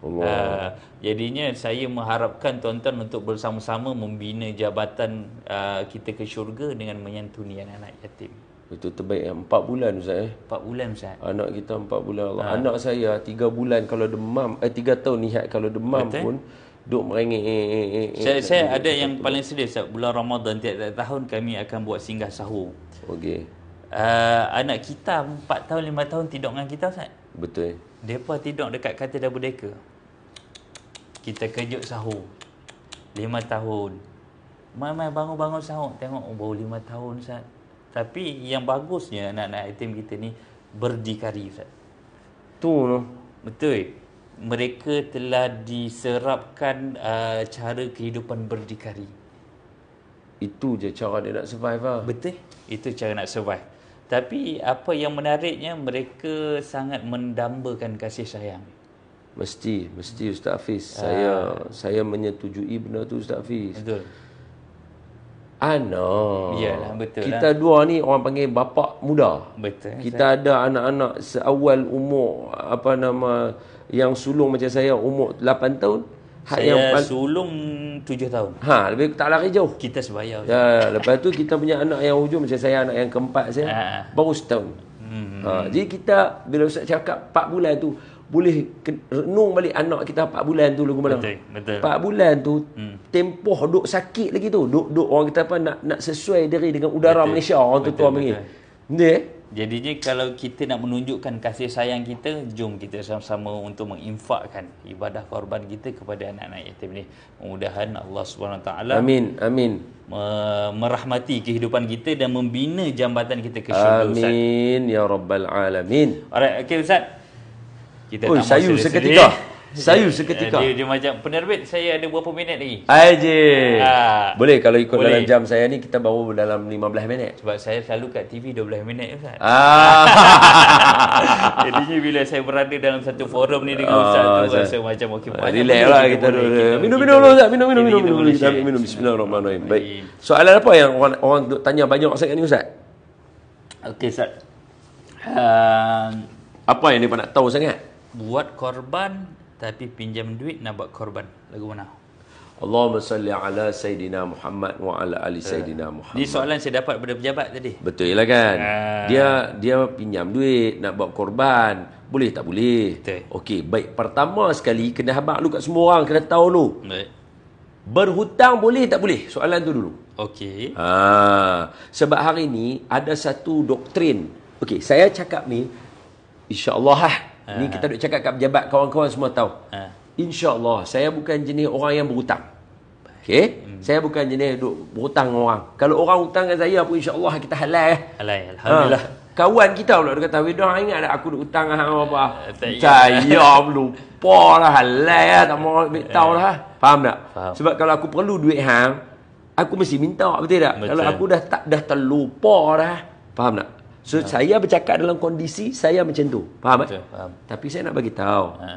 Uh, jadinya saya mengharapkan tuan-tuan untuk bersama-sama membina jabatan uh, kita ke syurga dengan menyantuni anak-anak yatim. Itu terbaik eh. Empat bulan Ustaz eh. Empat bulan Ustaz. Anak kita empat bulan. Allah. Ha. Anak saya ah, tiga bulan kalau demam. Eh tiga tahun niat kalau demam Betul? pun. Duk merengik. Eh, eh, eh, eh, saya saya ada tertutup. yang paling sedih Ustaz. Bulan Ramadan tiap, tiap tahun kami akan buat singgah sahur. Okey. Uh, anak kita empat tahun lima tahun tidur dengan kita Ustaz. Betul. Eh? Mereka tidur dekat katil dah berdeka. Kita kejut sahur. Lima tahun. Mama bangun-bangun sahur. Tengok oh, baru lima tahun Ustaz. Tapi yang bagusnya anak-anak item kita ni berdikari Ustaz. Tu betul. Mereka telah diserapkan uh, cara kehidupan berdikari. Itu je cara dia nak survive lah. Betul. Itu cara nak survive. Tapi apa yang menariknya mereka sangat mendambakan kasih sayang. Mesti, mesti Ustaz Hafiz. Ah. Saya saya menyetujui benda tu Ustaz Hafiz. Betul anak. Iyalah betul. Kita lah. dua ni orang panggil bapa muda. Betul. Kita saya. ada anak-anak seawal umur apa nama yang sulung macam saya umur 8 tahun. Saya yang sulung 7 tahun. Ha, lebih tak lari jauh. Kita sebaya. Ya, lepas tu kita punya anak yang hujung macam saya anak yang keempat saya. Ha. Baru setahun. Hmm. Ha, jadi kita bila Ustaz cakap 4 bulan tu boleh renung balik anak kita 4 bulan tu lagu malam. Betul. Betul. 4 bulan tu hmm. tempoh duk sakit lagi tu. Duk duk orang kita apa nak nak sesuai diri dengan udara betul. Malaysia orang tu tu panggil. Betul. Jadinya kalau kita nak menunjukkan kasih sayang kita, jom kita sama-sama untuk menginfakkan ibadah korban kita kepada anak-anak yatim ni. Mudah-mudahan Allah SWT amin, amin. merahmati kehidupan kita dan membina jambatan kita ke syurga Amin, Ya Rabbal Alamin. Alright, okay Ustaz kita Oi, sayu seketika. Sendiri. Sayu seketika. Dia, dia macam penerbit saya ada berapa minit lagi? Aje. Ha. Boleh kalau ikut Boleh. dalam jam saya ni kita baru dalam 15 minit. Sebab saya selalu kat TV 12 minit Ustaz. Ah. Jadi bila saya berada dalam satu forum ni dengan ah, tu rasa macam okey ah, banyak. Relax lah kita dulu. Minum-minum dulu Ustaz. Minum-minum minum minum minum, bismillahirrahmanirrahim. Baik. Soalan apa yang orang orang tanya banyak sangat ni Ustaz? Okey Ustaz. apa yang dia nak tahu sangat? buat korban tapi pinjam duit nak buat korban. Lagu mana? Allahumma salli ala Sayyidina Muhammad wa ala ali eh, Sayyidina Muhammad. Ini soalan saya dapat daripada pejabat tadi. Betul lah kan? Ah. Dia dia pinjam duit nak buat korban. Boleh tak boleh? Okey, baik. Pertama sekali, kena habak lu kat semua orang. Kena tahu lu. Baik. Berhutang boleh tak boleh? Soalan tu dulu. Okey. Ha, sebab hari ni ada satu doktrin. Okey, saya cakap ni. insya Allah lah uh Ni kita duk cakap kat pejabat kawan-kawan semua tahu. Uh-huh. InsyaAllah saya bukan jenis orang yang berhutang. Okay? Hmm. Saya bukan jenis duk berhutang dengan orang. Kalau orang hutang dengan saya pun insyaAllah kita halal. Eh. Halal. Alhamdulillah. Ha. Kawan kita pula dia kata, we aku duk hutang dengan apa-apa. Uh, eh, saya lupa lah. Halal ya. Tak mahu ambil tau lah. Faham tak? Faham. Sebab kalau aku perlu duit hang, aku mesti minta. Betul tak? Betul. Kalau aku dah tak dah terlupa lah. Faham tak? So ya. saya bercakap dalam kondisi saya macam tu. Faham eh? tak? Faham. Tapi saya nak bagi tahu. Ha.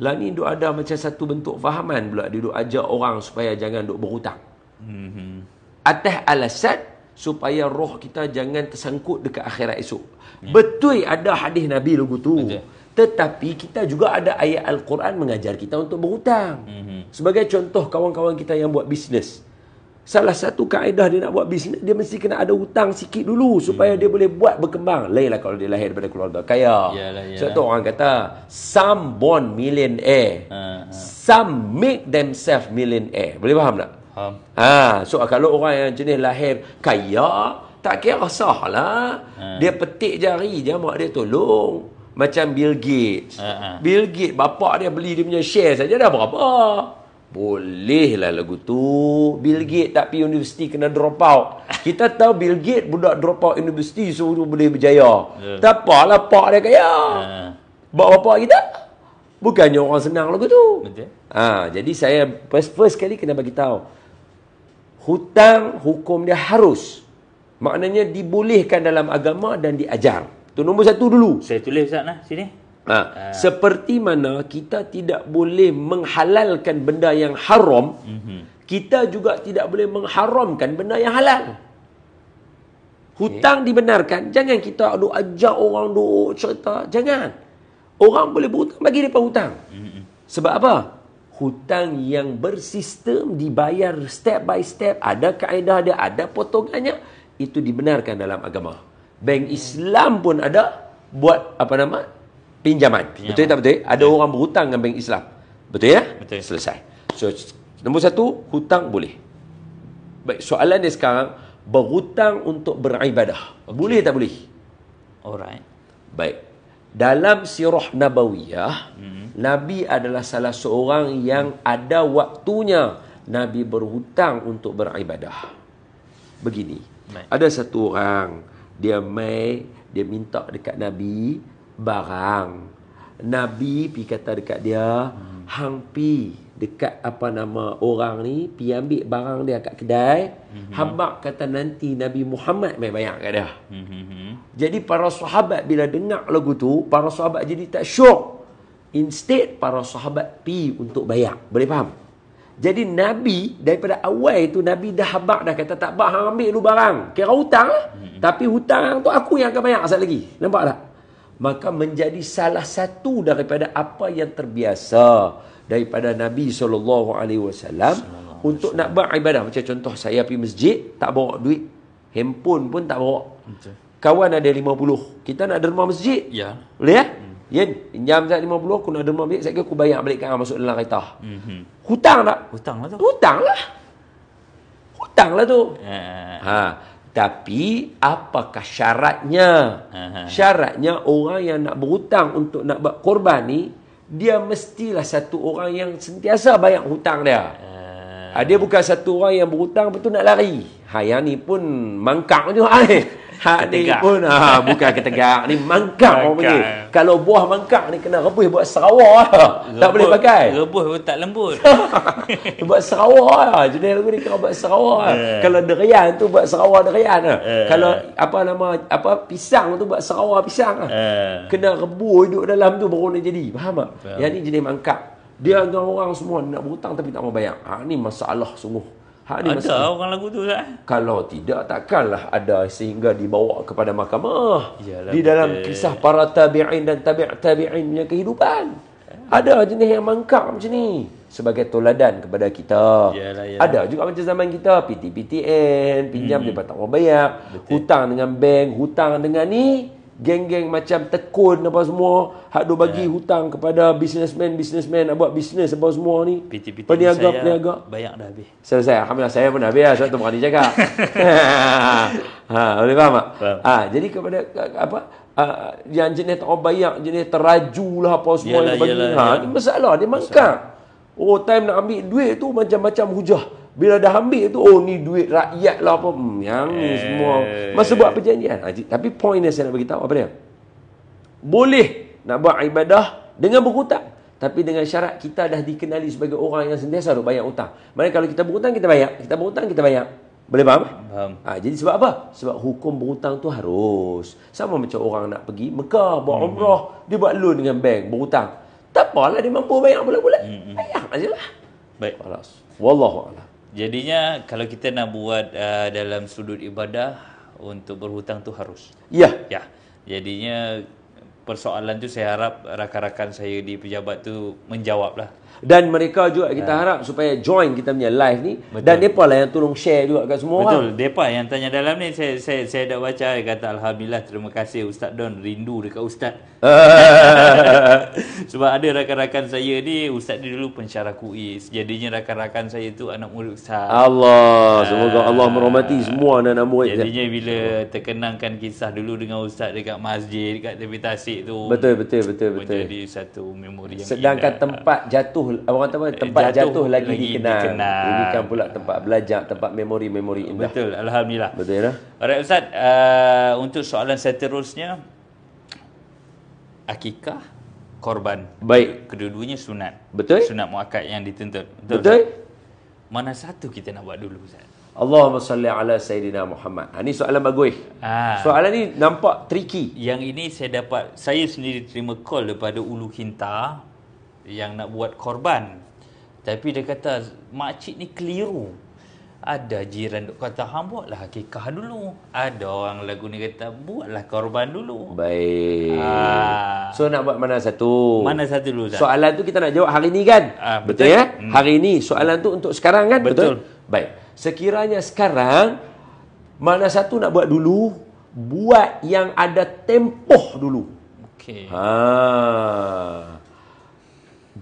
Lah ni duk ada macam satu bentuk fahaman pula dia duk ajak orang supaya jangan duk berhutang. Mhm. Atas alasan supaya roh kita jangan tersangkut dekat akhirat esok. Ya. Betul ada hadis Nabi lagu tu. Betul. Tetapi kita juga ada ayat Al-Quran mengajar kita untuk berhutang. Mhm. Sebagai contoh kawan-kawan kita yang buat bisnes. Mhm. Salah satu kaedah dia nak buat bisnes, dia mesti kena ada hutang sikit dulu supaya hmm. dia boleh buat berkembang. Lainlah kalau dia lahir daripada keluarga kaya. Yalah, yalah. Satu orang kata, some born millionaire, uh, uh. some make themselves millionaire. Boleh faham tak? Faham. Ha, so kalau orang yang jenis lahir kaya, tak kira sah lah. Uh. Dia petik jari je, mak dia tolong. Macam Bill Gates. Uh, uh. Bill Gates, bapak dia beli dia punya share saja dah berapa. Bolehlah lagu tu. Bill Gates tak pergi universiti kena drop out. Kita tahu Bill Gates budak drop out universiti so boleh berjaya. Yeah. Tak apalah pak dia kaya. Yeah. Ha. Bapak bapak kita. Bukannya orang senang lagu tu. Ha, jadi saya first, first kali kena bagi tahu. Hutang hukum dia harus. Maknanya dibolehkan dalam agama dan diajar. Tu nombor satu dulu. Saya tulis sana sini. Ha. Uh. Seperti mana kita tidak boleh menghalalkan benda yang haram, mm-hmm. kita juga tidak boleh mengharamkan benda yang halal. Hutang okay. dibenarkan, jangan kita aduk ajak orang duk cerita, jangan. Orang boleh berhutang bagi depa hutang. Mm-hmm. Sebab apa? Hutang yang bersistem dibayar step by step, ada kaedah dia, ada potongannya, itu dibenarkan dalam agama. Bank Islam pun ada buat apa nama? pinjaman. pinjaman. Betul tak betul? betul? Ada orang berhutang dengan bank Islam. Betul ya? Betul. Selesai. So, nombor satu, hutang boleh. Baik, soalan dia sekarang, berhutang untuk beribadah. Okay. Boleh tak boleh? Alright. Baik. Dalam sirah Nabawiyah, mm-hmm. Nabi adalah salah seorang yang mm. ada waktunya Nabi berhutang untuk beribadah. Begini. Baik. Ada satu orang, dia mai, dia minta dekat Nabi, barang. Nabi pi kata dekat dia, hmm. hang pi dekat apa nama orang ni, pi ambil barang dia kat kedai. Hmm. Hamba kata nanti Nabi Muhammad mai bayar kat dia. Hmm. Jadi para sahabat bila dengar lagu tu, para sahabat jadi tak syok. Instead para sahabat pi untuk bayar. Boleh faham? Jadi Nabi daripada awal itu Nabi dah habak dah kata tak apa hang ambil lu barang. Kira hutang lah. Hmm. Tapi hutang tu aku yang akan bayar asal lagi. Nampak tak? maka menjadi salah satu daripada apa yang terbiasa daripada Nabi sallallahu alaihi wasallam untuk nak buat ibadah macam contoh saya pergi masjid tak bawa duit handphone pun tak bawa kawan ada 50 kita nak derma masjid ya boleh ya hmm. saya lima puluh, aku nak derma balik, saya kira aku bayar balik kan masuk dalam kereta. Mhm. Hutang tak? Hutang lah tu. Hutang lah. Hutang lah tu. Eh. Ha. Tapi apakah syaratnya? Syaratnya orang yang nak berhutang untuk nak buat korban ni dia mestilah satu orang yang sentiasa bayar hutang dia. Ha, dia bukan satu orang yang berhutang betul nak lari. Ha yang ni pun mangkak juga. Eh hak ni pun ha, bukan ketegak ni mangkang orang panggil kalau buah mangkang ni kena rebus buat serawah lah. rebus, tak boleh pakai rebus pun tak lembut buat serawah lah jenis lagu ni kena buat serawah lah. kalau derian tu buat serawah derian lah. kalau apa nama apa pisang tu buat serawah pisang lah. kena rebus duduk dalam tu baru nak jadi faham tak yang ni jenis mangkang dia orang semua nak berhutang tapi tak mau bayar ha, ni masalah sungguh Hak ada mesti. orang lagu tu tak? Kalau tidak, takkanlah ada sehingga dibawa kepada mahkamah. Yalah, di dalam betul. kisah para tabi'in dan tabi' tabi'in punya kehidupan. Ada jenis yang mangkak macam ni. Sebagai toladan kepada kita. Yalah, yalah. Ada juga macam zaman kita. PT-PTN, pinjam hmm. dia tak bayar. Hutang dengan bank, hutang dengan ni geng-geng macam tekun apa semua hak duk bagi yeah. hutang kepada businessman-businessman nak buat bisnes apa semua ni peniaga-peniaga banyak dah habis selesai alhamdulillah saya pun dah habis lah sebab tu berani cakap ha, boleh faham tak ha, jadi kepada apa uh, yang jenis tak bayar jenis teraju lah apa semua yalah, yang bagi yalah, ha, yalah. ni masalah dia mangkak oh time nak ambil duit tu macam-macam hujah bila dah ambil tu Oh ni duit rakyat lah apa hmm, Yang ni eh. semua Masa buat perjanjian Haji, ah, Tapi point yang saya nak beritahu apa dia Boleh nak buat ibadah Dengan berhutang tapi dengan syarat kita dah dikenali sebagai orang yang sentiasa duk bayar hutang. Mana kalau kita berhutang kita bayar, kita berhutang kita bayar. Boleh faham? Eh? Faham. Ha, jadi sebab apa? Sebab hukum berhutang tu harus. Sama macam orang nak pergi Mekah buat mm-hmm. umrah, dia buat loan dengan bank berhutang. Tak apalah dia mampu bayar bulan-bulan. Mm-hmm. Bayar ajalah. Baik. Alas. Wallahu Jadinya kalau kita nak buat uh, dalam sudut ibadah untuk berhutang tu harus. Ya. Ya. Jadinya persoalan tu saya harap rakan-rakan saya di pejabat tu menjawablah dan mereka juga kita ya. harap supaya join kita punya live ni Betul. dan depa lah yang tolong share juga kat semua Betul. orang. Betul, depa yang tanya dalam ni saya saya saya dah baca saya kata alhamdulillah terima kasih Ustaz Don rindu dekat Ustaz. Sebab ada rakan-rakan saya ni Ustaz dia dulu pensyarah QI. Jadinya rakan-rakan saya tu anak murid Ustaz. Allah, ah. semoga Allah merahmati semua anak-anak murid. Jadinya dia. bila terkenangkan kisah dulu dengan Ustaz dekat masjid dekat tepi tasik tu. Betul, betul, betul, betul. Menjadi betul. satu memori yang Sedangkan indah. tempat jatuh jatuh orang tahu eh, tempat jatuh, jatuh lagi, lagi dikenal. dikenal. Ini kan pula tempat belajar, tempat memori-memori indah. Betul, alhamdulillah. Betul ya. Alright ustaz, uh, untuk soalan seterusnya akikah korban. Baik, kedua-duanya sunat. Betul? Sunat muakkad yang dituntut. Betul. Betul? Ustaz? Mana satu kita nak buat dulu ustaz? Allahumma salli ala Sayyidina Muhammad ha, Ini soalan bagus ha. Soalan ni nampak tricky Yang ini saya dapat Saya sendiri terima call daripada Ulu Kintar yang nak buat korban tapi dia kata makcik ni keliru ada jiran duk kata hang buatlah hakikah dulu ada orang lagu ni kata buatlah korban dulu baik ha. so nak buat mana satu mana satu dulu soalan tu kita nak jawab hari ni kan ha, betul, betul ya hmm. hari ni soalan tu untuk sekarang kan betul, betul? baik sekiranya sekarang mana satu nak buat dulu buat yang ada tempoh dulu okey ha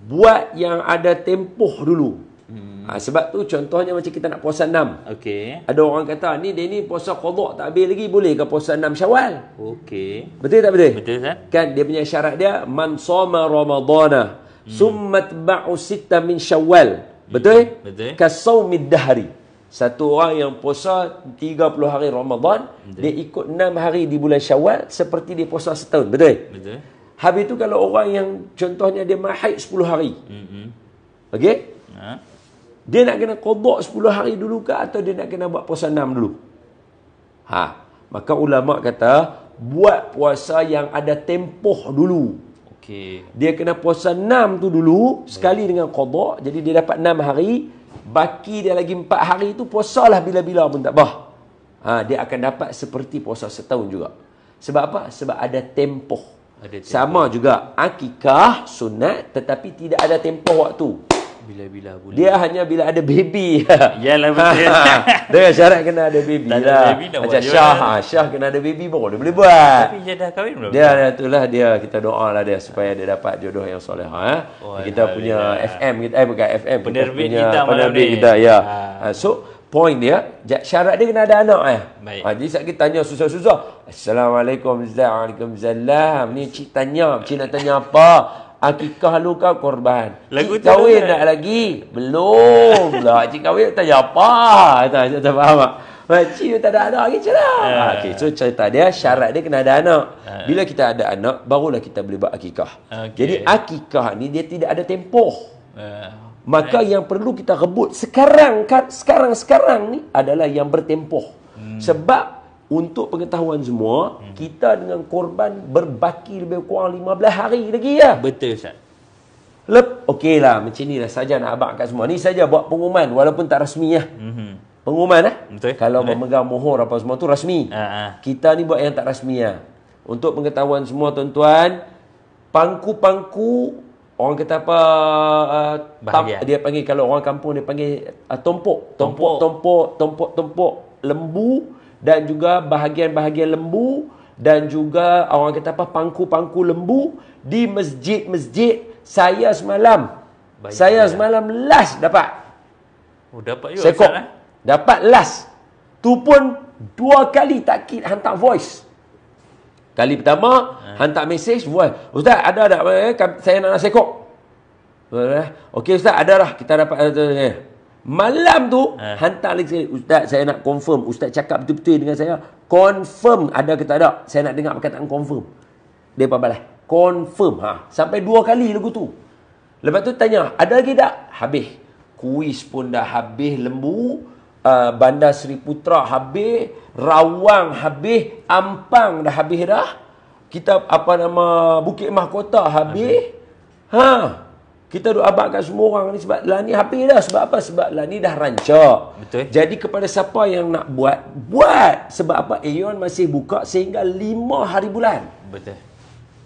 buat yang ada tempoh dulu. Hmm. Ha, sebab tu contohnya macam kita nak puasa enam. Okey. Ada orang kata ni dia ni puasa qada tak habis lagi boleh ke puasa enam Syawal? Okey. Betul tak betul? Betul tak? Kan dia punya syarat dia man soma ramadana hmm. summa tba'u sitta min Syawal. Betul? Hmm. Betul. Ka saumid dahri. Satu orang yang puasa 30 hari Ramadan, betul. dia ikut 6 hari di bulan Syawal seperti dia puasa setahun. Betul? Betul. Habis tu kalau orang yang contohnya dia mahaid 10 hari. hmm Okey? Ha? Dia nak kena kodok 10 hari dulu ke atau dia nak kena buat puasa 6 dulu? Ha. Maka ulama kata buat puasa yang ada tempoh dulu. Okey. Dia kena puasa 6 tu dulu Baik. sekali dengan kodok. Jadi dia dapat 6 hari. Baki dia lagi 4 hari tu puasalah bila-bila pun tak bah. Ha, dia akan dapat seperti puasa setahun juga. Sebab apa? Sebab ada tempoh ada tempoh. sama juga akikah sunat tetapi tidak ada tempoh waktu bila-bila boleh. Dia hanya bila ada baby. Yalah betul. Ha, ha. Dengan syarat kena ada baby. Tak ada lah. baby nak Macam Syah. Ha, Syah kena ada baby baru dia boleh buat. Tapi dia dah kahwin belum? Dia, dia itulah dia. Kita doa lah dia supaya dia dapat jodoh yang soleh. Ha? Oh, kita punya FM. Kita, eh bukan FM. Penerbit kita, kita malam Penerbit kita, ya. Ah. Ha. So, point dia syarat dia kena ada anak eh Baik. Ha, jadi saat kita tanya susah-susah assalamualaikum Waalaikumsalam ni cik tanya cik nak tanya apa akikah lu kau korban lagu cik kahwin nak lagi belum lah cik kahwin tanya apa ha, tak tak, tak faham tak Cik tak ada anak lagi celah. Yeah. Ha, okay, so cerita dia syarat dia kena ada anak. Ya. Bila kita ada anak barulah kita boleh buat akikah. Okay. Jadi akikah ni dia tidak ada tempoh. Yeah. Maka yang perlu kita rebut sekarang sekarang-sekarang ni adalah yang bertempoh. Hmm. Sebab untuk pengetahuan semua, hmm. kita dengan korban berbaki lebih kurang 15 hari lagi ya. Betul Ustaz. Lep, okeylah macam inilah saja nak abang kat semua. Ni saja buat pengumuman walaupun tak rasmi ya. Hmm. Pengumuman eh. Betul. Kalau Betul. memegang mohor apa semua tu rasmi. Uh-huh. Ah, ah. Kita ni buat yang tak rasmi ya. Untuk pengetahuan semua tuan-tuan, pangku-pangku orang kata apa uh, tam, dia panggil kalau orang kampung dia panggil uh, tumpuk. tumpuk tumpuk tumpuk tumpuk lembu dan juga bahagian-bahagian lembu dan juga orang kata apa pangku-pangku lembu di masjid-masjid saya semalam Baik saya ya. semalam last dapat oh dapat juga Sekok. Eh? dapat last tu pun dua kali tak kit hantar voice Kali pertama ha. hantar mesej buat. Ustaz ada tak eh, saya nak nasi kok. Eh, okey ustaz ada dah kita dapat eh, eh. Malam tu ha. hantar lagi saya ustaz saya nak confirm ustaz cakap betul-betul dengan saya. Confirm ada ke tak ada. Saya nak dengar perkataan confirm. dia Depa balas. Confirm ha sampai dua kali lagu tu. Lepas tu tanya ada lagi tak? Habis. Kuis pun dah habis lembu. Ah, bandar Seri Putra habis, Rawang habis, Ampang dah habis dah. Kita apa nama Bukit Mahkota habis. habis. Ha. Kita duk abangkan semua orang ni sebab lah ni habis dah. Sebab apa? Sebab lah ni dah rancak. Betul. Jadi kepada siapa yang nak buat, buat. Sebab apa? Aeon masih buka sehingga lima hari bulan. Betul.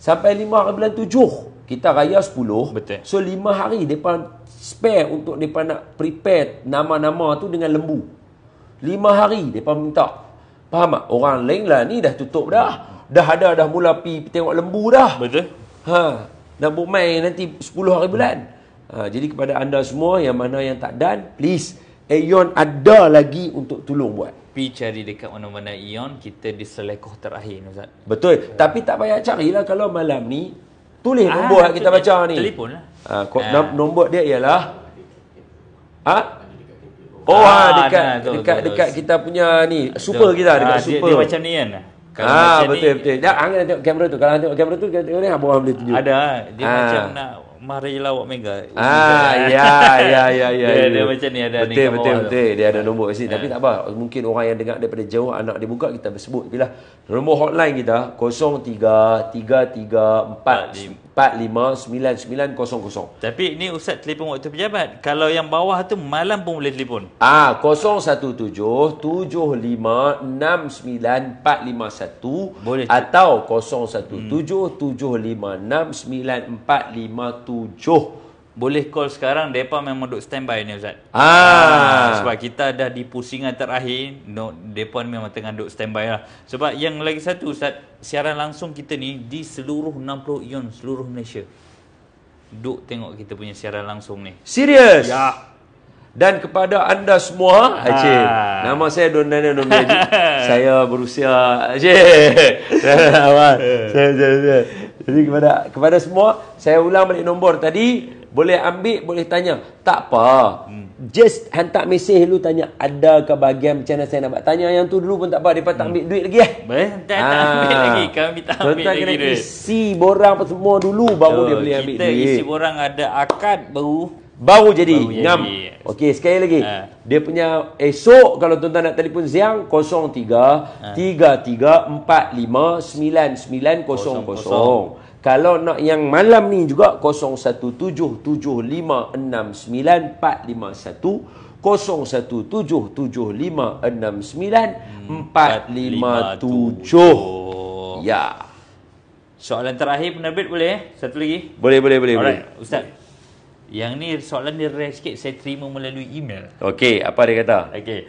Sampai lima hari bulan tujuh. Kita raya sepuluh. Betul. So lima hari. Mereka spare untuk mereka nak prepare nama-nama tu dengan lembu. Lima hari mereka minta. Faham tak? Orang lain lah ni dah tutup dah. Dah ada dah mula pergi tengok lembu dah. Betul. Ha. Nak buat main nanti sepuluh hari bulan. Ha, jadi kepada anda semua yang mana yang tak dan please. Aeon ada lagi untuk tolong buat. Pi cari dekat mana-mana Aeon, kita di selekoh terakhir Betul. Tapi tak payah carilah kalau malam ni, tulis ah, nombor kita baca ni. Telefon lah. Uh, uh, nombor dia ialah ha? Oh ah, ha, dekat nah, dekat dekat kita punya ni super tuh. kita dekat ha, super. Dia, dia macam ni kan. Kalau ha, betul ni, betul. Jangan hang tengok kamera tu. Kalau tengok kamera tu kita tengok ni apa orang boleh tunjuk. Ada dia ha. macam nak mari lawak lah mega. ah ya ya ya ya. Dia, ya. dia macam ni ada betul, ni. Betul betul Dia ada nombor kat sini ha. tapi eh. tak apa. Mungkin orang yang dengar daripada jauh anak dia buka kita sebut bila nombor hotline kita 03 334 45-9900. Tapi ni Ustaz telefon waktu pejabat. Kalau yang bawah tu malam pun boleh telefon. Ah 017-7569-451. Boleh. Atau 017-7569-457. Hmm boleh call sekarang depa memang duk standby ni ustaz. Ah. ah. sebab kita dah di pusingan terakhir no depa memang tengah duk standby lah. Sebab yang lagi satu ustaz siaran langsung kita ni di seluruh 60 ion seluruh Malaysia. Duk tengok kita punya siaran langsung ni. Serius? Ya. Dan kepada anda semua, Acik. Ah. Nama saya Don Daniel Don Haji. saya berusia Acik. Eh. saya, saya, Jadi kepada kepada semua, saya ulang balik nombor tadi boleh ambil, boleh tanya. Tak apa. Hmm. Just hantar mesej lu tanya. Ada ke bahagian macam mana saya nak buat? Tanya yang tu dulu pun tak apa. Mereka tak hmm. ambil duit lagi eh. Boleh? ha. tak ambil ah. lagi. Kami tak ambil lagi duit. Kita kena isi borang apa semua dulu baru dia boleh ambil kita duit. Kita isi borang ada akad baru. Baru jadi. Baru jadi. Ngam. Yes. Okey, sekali lagi. Ha. Dia punya esok kalau tuan-tuan nak telefon siang 03 ha. 33 45 9900. 00. Kalau nak yang malam ni juga 0177569451 0177569457 Ya. Soalan terakhir penerbit boleh? Eh? Satu lagi? Boleh, boleh, boleh. Alright, boleh. Ustaz. Yang ni soalan ni rare sikit. Saya terima melalui email. Okey, apa dia kata? Okey.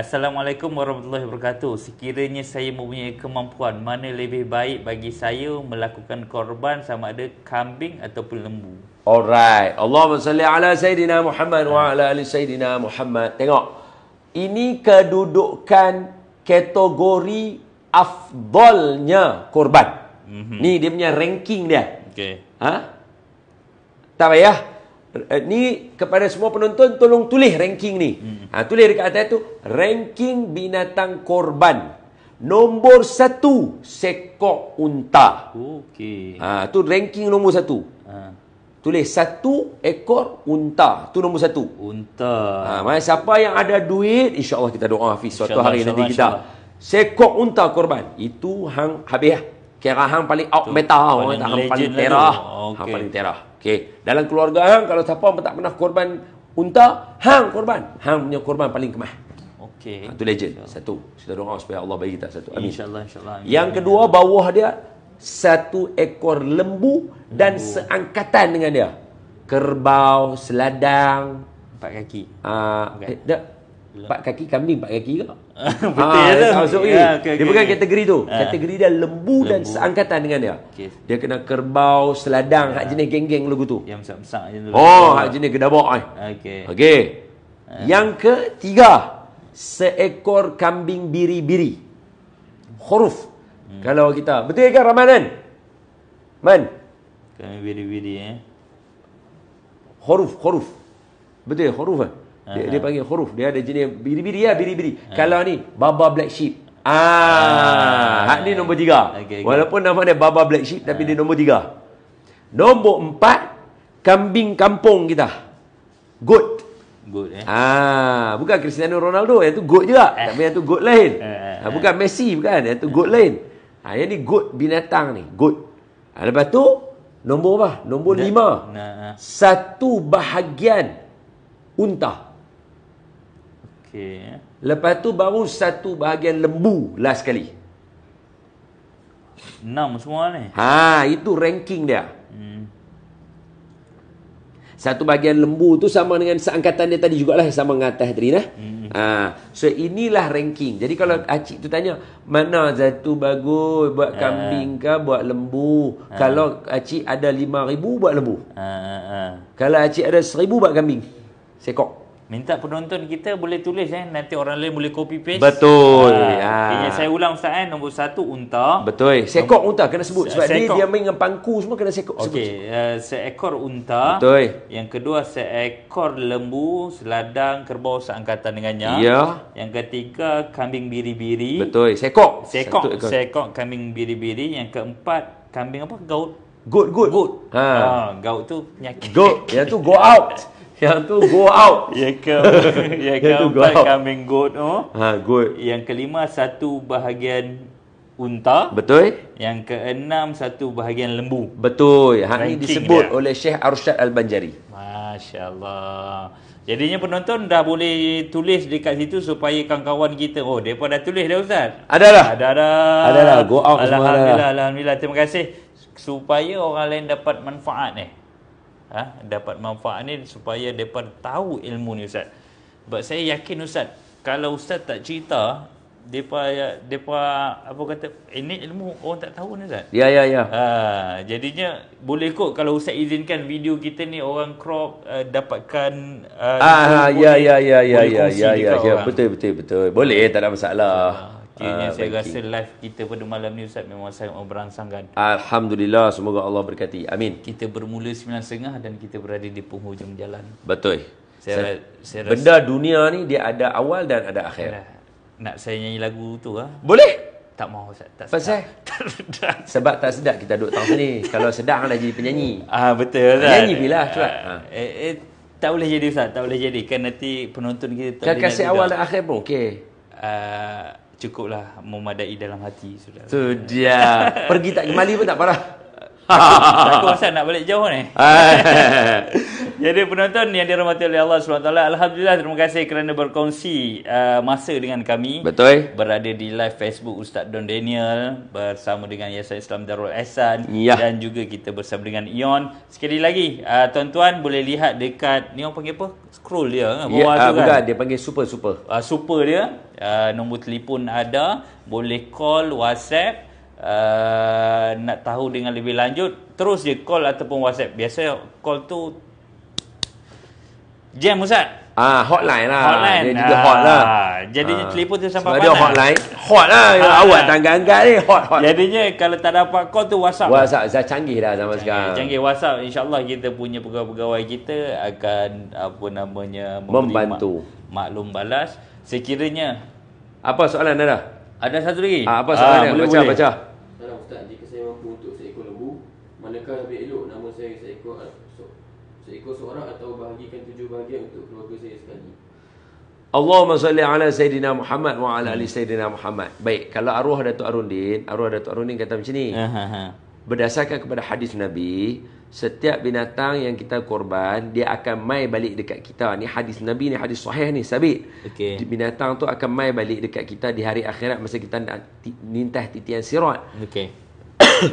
Assalamualaikum warahmatullahi wabarakatuh. Sekiranya saya mempunyai kemampuan, mana lebih baik bagi saya melakukan korban sama ada kambing ataupun lembu? Alright. Allahumma salli ala sayyidina Muhammad wa ala ali sayyidina Muhammad. Tengok. Ini kedudukan kategori afdolnya korban. Mm-hmm. Ni dia punya ranking dia. Okay. Ha? Tak payah ini eh, kepada semua penonton tolong tulis ranking ni. Hmm. Ha tulis dekat atas tu ranking binatang korban. Nombor satu sekok unta. Okey. Ha tu ranking nombor satu. Ha. Tulis satu ekor unta. Tu nombor satu. Unta. Ha mai siapa yang ada duit insya-Allah kita doa Hafiz suatu hari nanti kita. Sekok unta korban. Itu hang habis. Lah. Kira hang paling out meta hang lah, paling, tak, hang lah oh, paling terah. Okay. paling terah. Okay. Dalam keluarga hang kalau siapa pun tak pernah korban unta, hang korban. Hang punya korban paling kemah. Okey. Itu ha, legend. Satu. Kita doa supaya Allah bagi kita satu. Amin. Insya-Allah insya-Allah. Amin. Yang kedua bawah dia satu ekor lembu dan lembu. seangkatan dengan dia. Kerbau, seladang, empat kaki. Ah, uh, eh, okay empat kaki kambing empat kaki ke? Betul ah, ya, okay, okay, Dia bukan kategori tu. Ah. Kategori dia lembu, lembu dan seangkatan dengan dia. Okay. Dia kena kerbau, seladang, ha. hak jenis geng-geng lugu tu. Yang besar-besar je tu. Oh, hak jenis gedabok eh. Okey. Okey. Ha. Yang ketiga, seekor kambing biri-biri. Huruf. Hmm. Kalau kita, betul kan Ramadan? Man. Kambing biri-biri eh. Huruf, huruf. Betul, huruf eh. Dia, dia panggil huruf. Dia ada jenis biri-biri lah, biri-biri. Ha. Kalau ni, Baba Black Sheep. Ah, ha. Ah. ha. ni nombor tiga. Okay, okay. Walaupun nama dia Baba Black Sheep, ha. tapi dia ah. nombor tiga. Nombor empat, kambing kampung kita. Goat. Goat eh. Ah, bukan Cristiano Ronaldo, yang tu goat juga. Eh. Tapi yang tu goat lain. Eh. Ha. bukan Messi bukan, yang tu goat eh. lain. Ha. yang ni goat binatang ni, goat. Ha. lepas tu, nombor apa? Nombor lima. Nah. Satu bahagian unta. Okey. Eh. Lepas tu baru satu bahagian lembu last sekali. Enam semua ni. Ha, itu ranking dia. Hmm. Satu bahagian lembu tu sama dengan seangkatan dia tadi jugalah sama dengan atas tadi lah. Hmm. Ha, so inilah ranking. Jadi kalau hmm. acik tu tanya, mana satu bagus buat ha. kambing ke buat lembu? Ha. Kalau acik ada lima ribu buat lembu. Ha, ha. ha. Kalau acik ada seribu buat kambing. Sekok minta penonton kita boleh tulis eh nanti orang lain boleh copy paste betul uh, ha. saya ulang ustaz eh nombor satu unta betul seekor unta kena sebut sebab dia dia main dengan pangku semua kena seekor okay. sebut, sebut. Uh, eh, seekor unta betul yang kedua seekor lembu seladang kerbau seangkatan dengannya ya. yang ketiga kambing biri-biri betul seekor seekor seekor, seekor kambing biri-biri yang keempat kambing apa gaut Good, good. Good. Ha. Ha, ah, gout tu penyakit. Good. Yang tu go out. Yang tu go out. yang ke yang, yang ke go coming goat tu. Oh. Ha good. Yang kelima satu bahagian unta. Betul. Yang keenam satu bahagian lembu. Betul. Hari ini disebut dia. oleh Syekh Arsyad Al-Banjari. Masya-Allah. Jadinya penonton dah boleh tulis dekat situ supaya kawan-kawan kita oh depa dah tulis dah ustaz. Adalah. Ada Ada lah. go out alhamdulillah, Alhamdulillah, alhamdulillah. Terima kasih supaya orang lain dapat manfaat ni. Eh ha, dapat manfaat ni supaya mereka tahu ilmu ni Ustaz. Sebab saya yakin Ustaz, kalau Ustaz tak cerita, depa depa apa kata ini eh, ilmu orang tak tahu ni Ustaz. Ya ya ya. Ha jadinya boleh kot kalau Ustaz izinkan video kita ni orang crop uh, dapatkan uh, Ah ya, ya, ya ya ya ya, ya ya ya ya ya betul betul betul. Boleh tak ada masalah. Ha. Ah, Akhirnya uh, saya baiki. rasa live kita pada malam ni Ustaz memang sangat memberangsangkan. Alhamdulillah semoga Allah berkati. Amin. Kita bermula 9.30 dan kita berada di penghujung jalan. Betul. Saya, saya, saya benda rasa, dunia ni dia ada awal dan ada akhir. Nak, nak saya nyanyi lagu tu ah. Boleh. Tak mahu Ustaz. Tak sedap. Sebab tak sedap kita duduk tahun ni. Kalau sedang dah jadi penyanyi. Ah betul Ustaz. Nyanyi bila ah, cuba. Uh, ha. Eh, eh, tak boleh jadi Ustaz. Tak boleh jadi. Kan nanti penonton kita tak Kan kasih awal dan akhir pun okey. Uh, cukuplah memadai dalam hati sudah. Tu dia. Pergi tak kembali pun tak parah. Aku rasa nak balik jauh ni. Jadi penonton yang dirahmati oleh Allah SWT. Alhamdulillah terima kasih kerana berkongsi uh, masa dengan kami. Betul. Berada di live Facebook Ustaz Don Daniel. Bersama dengan Yasa Islam Darul Ehsan. Ya. Dan juga kita bersama dengan Ion. Sekali lagi uh, tuan-tuan boleh lihat dekat ni orang panggil apa? Scroll dia. Eh, bawah ya, tu ah, kan? Bukan dia panggil super-super. Ah, super dia. Uh, nombor telefon ada. Boleh call WhatsApp uh, nak tahu dengan lebih lanjut terus je call ataupun WhatsApp. Biasa call tu jam Ustaz. Ah hotline lah. Hotline. Dia juga hot lah. Ah, Jadi ah. telefon tu sampai mana Dia hotline. Hot lah. Ah. Awak tangga-angga ni. Hot, hot. Jadinya kalau tak dapat call tu WhatsApp. WhatsApp. Lah. Dah canggih dah sama canggih. Eh, sekarang. Canggih WhatsApp. InsyaAllah kita punya pegawai-pegawai kita akan apa namanya. Membantu. maklum balas. Sekiranya. Apa soalan anda? Ada satu lagi. Ah, apa soalan ah, Boleh, baca, boleh. baca akan lebih elok namun saya seekor so, seekor seorang atau bahagikan tujuh bahagian untuk keluarga saya sekali. Allahumma salli ala Sayyidina Muhammad wa ala ali Sayyidina Muhammad. Baik, kalau arwah Datuk Arundin, arwah Datuk Arundin kata macam ni. Ha, ha, ha. Berdasarkan kepada hadis Nabi, setiap binatang yang kita korban, dia akan mai balik dekat kita. Ni hadis Nabi, ni hadis sahih ni, sabit. Okay. Binatang tu akan mai balik dekat kita di hari akhirat masa kita nak nintah titian sirat. Okay.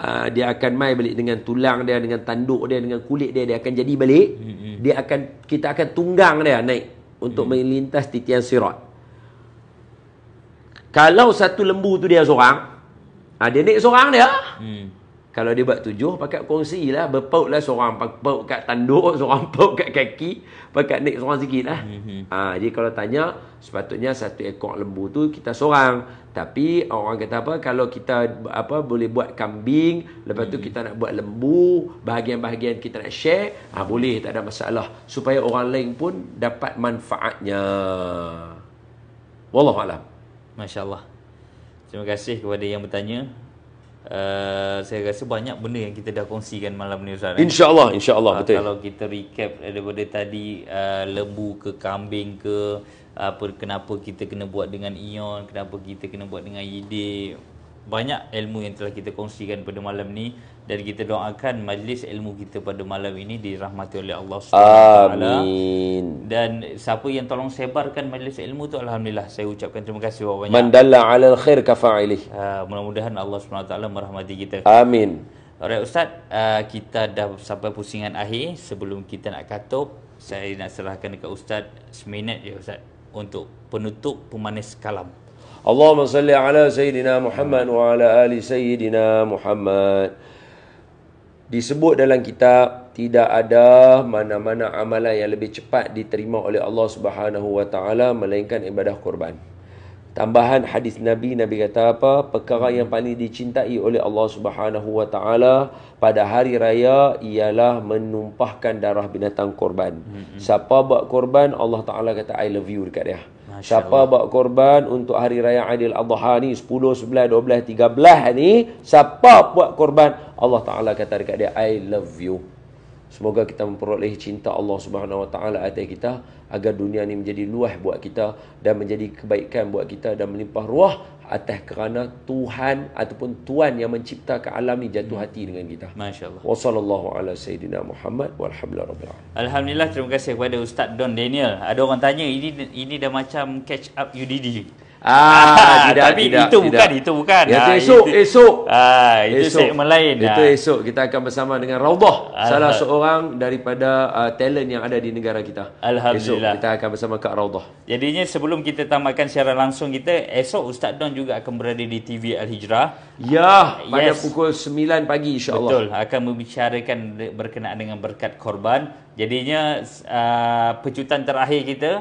Ah, dia akan mai balik dengan tulang dia dengan tanduk dia dengan kulit dia dia akan jadi balik mm-hmm. dia akan kita akan tunggang dia naik untuk mm-hmm. melintas titian sirat kalau satu lembu tu dia seorang ha, dia naik seorang dia mm. Kalau dia buat tujuh, pakai kongsi lah. Berpaut lah seorang. Berpaut kat tanduk, seorang berpaut kat kaki. pakai naik seorang sikit lah. Mhm. Ha, jadi kalau tanya, sepatutnya satu ekor lembu tu kita seorang. Tapi orang kata apa, kalau kita apa boleh buat kambing, lepas tu mhm. kita nak buat lembu, bahagian-bahagian kita nak share, ha, boleh, tak ada masalah. Supaya orang lain pun dapat manfaatnya. Wallahualam. Masya Allah. Terima kasih kepada yang bertanya. Eh, saya rasa banyak benda yang kita dah kongsikan malam ni Ustaz. Insya-Allah, insya-Allah eh, Kalau kita recap daripada tadi uh, lembu ke kambing ke apa kenapa kita kena buat dengan ion, kenapa kita kena buat dengan ide, banyak ilmu yang telah kita kongsikan pada malam ni dan kita doakan majlis ilmu kita pada malam ini dirahmati oleh Allah Subhanahu Amin. Dan siapa yang tolong sebarkan majlis ilmu tu alhamdulillah saya ucapkan terima kasih banyak. Man dalla ala alkhair ka fa'ilih. Uh, ah, mudah-mudahan Allah Subhanahu Wa taala merahmati kita. Amin. Alright ustaz, uh, kita dah sampai pusingan akhir sebelum kita nak katup saya nak serahkan dekat ustaz seminit ya ustaz untuk penutup pemanis kalam. اللهم صل على سيدنا محمد وعلى آل سيدنا محمد disebut dalam kitab tidak ada mana-mana amalan yang lebih cepat diterima oleh Allah Subhanahu wa taala melainkan ibadah kurban. Tambahan hadis Nabi Nabi kata apa? Perkara yang paling dicintai oleh Allah Subhanahu Wa Taala pada hari raya ialah menumpahkan darah binatang korban. Mm-hmm. Siapa buat korban Allah Taala kata I love you dekat dia. siapa buat korban untuk hari raya Adil Adha ni 10, 11, 12, 13 ni, siapa buat korban Allah Taala kata dekat dia I love you. hmm Semoga kita memperoleh cinta Allah Subhanahu Wa Taala atas kita agar dunia ini menjadi luah buat kita dan menjadi kebaikan buat kita dan melimpah ruah atas kerana Tuhan ataupun Tuhan yang mencipta ke alam ini jatuh hati dengan kita. Masya-Allah. Wassallallahu ala sayidina Muhammad walhamdulillah Alhamdulillah terima kasih kepada Ustaz Don Daniel. Ada orang tanya ini ini dah macam catch up UDD. Ah, tidak, tapi tidak, itu tidak. bukan itu bukan. Ya, itu ah, esok itu, esok. Ah, itu esok. segmen lain. Itu ah. esok kita akan bersama dengan Raudah, ah, salah ah. seorang daripada uh, talent yang ada di negara kita. Alhamdulillah. Esok kita akan bersama Kak Raudah. Jadinya sebelum kita tamatkan siaran langsung kita esok Ustaz Don juga akan berada di TV Al Hijrah. Ya, pada yes. pukul 9 pagi insya-Allah. Betul, akan membicarakan berkenaan dengan berkat korban. Jadinya uh, pecutan terakhir kita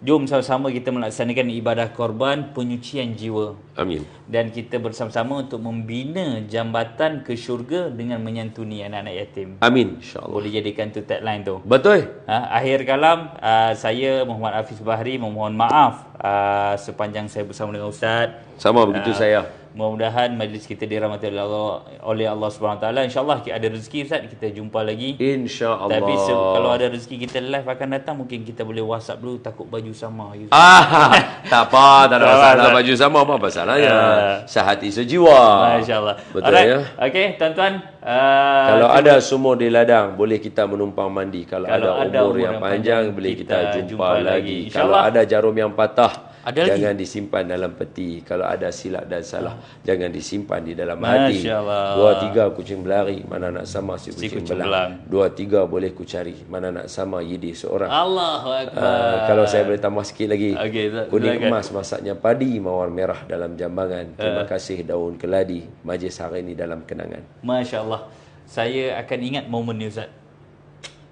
Jom sama-sama kita melaksanakan ibadah korban penyucian jiwa. Amin. Dan kita bersama-sama untuk membina jambatan ke syurga dengan menyantuni anak-anak yatim. Amin. InsyaAllah. Boleh jadikan tu tagline tu. Betul. Ha, akhir kalam, uh, saya Muhammad Hafiz Bahri memohon maaf uh, sepanjang saya bersama dengan Ustaz. Sama begitu uh, saya mudah-mudahan majlis kita dirahmati oleh Allah oleh Allah Subhanahu taala insyaallah kita ada rezeki ustaz kita jumpa lagi insyaallah tapi se- kalau ada rezeki kita live akan datang mungkin kita boleh whatsapp dulu takut baju sama you ah, tak apa tak ada masalah baju sama apa masalahnya uh, ah. sehati sejiwa masyaallah betul Alright. ya okey tuan-tuan uh, kalau cuba. ada sumur di ladang boleh kita menumpang mandi kalau, kalau ada, ada umur, yang, yang panjang, panjang boleh kita, kita jumpa, jumpa lagi, lagi. kalau ada jarum yang patah ada lagi? jangan disimpan dalam peti kalau ada silap dan salah jangan disimpan di dalam hati dua tiga kucing berlari mana nak sama si kucing, si kucing belang. belang dua tiga boleh ku cari mana nak sama yidi seorang Allah uh, ah, kalau saya boleh tambah sikit lagi okay, kuning that, emas masaknya padi mawar merah dalam jambangan terima uh. kasih daun keladi majlis hari ini dalam kenangan masyaallah saya akan ingat momen ni ustaz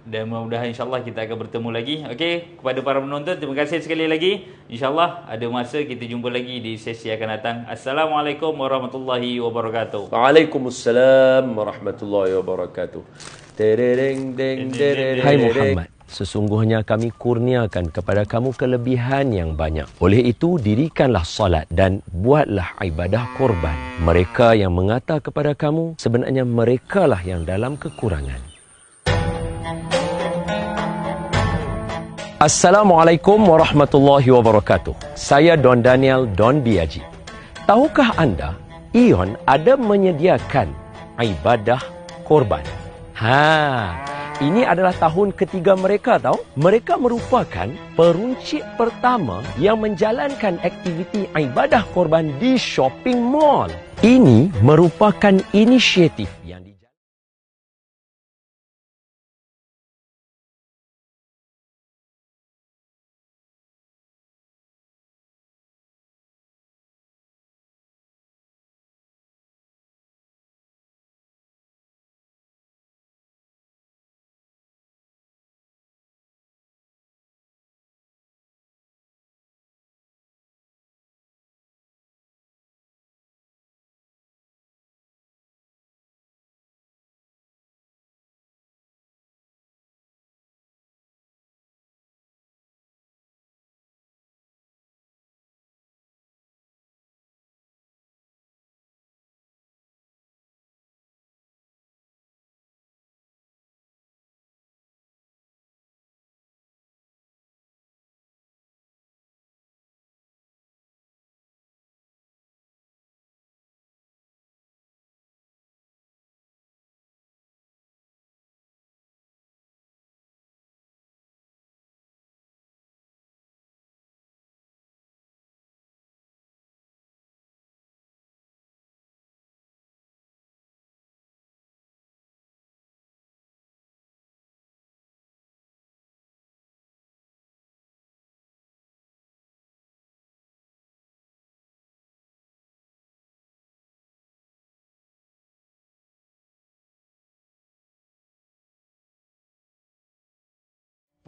dan mudah-mudahan insyaallah kita akan bertemu lagi okey kepada para penonton terima kasih sekali lagi insyaallah ada masa kita jumpa lagi di sesi akan datang assalamualaikum warahmatullahi wabarakatuh waalaikumsalam warahmatullahi wabarakatuh Hai Muhammad, sesungguhnya kami kurniakan kepada kamu kelebihan yang banyak. Oleh itu, dirikanlah salat dan buatlah ibadah korban. Mereka yang mengata kepada kamu, sebenarnya merekalah yang dalam kekurangan. Assalamualaikum warahmatullahi wabarakatuh. Saya Don Daniel Don Biaji. Tahukah anda, Ion ada menyediakan ibadah korban. Ha, ini adalah tahun ketiga mereka tahu. Mereka merupakan peruncit pertama yang menjalankan aktiviti ibadah korban di shopping mall. Ini merupakan inisiatif yang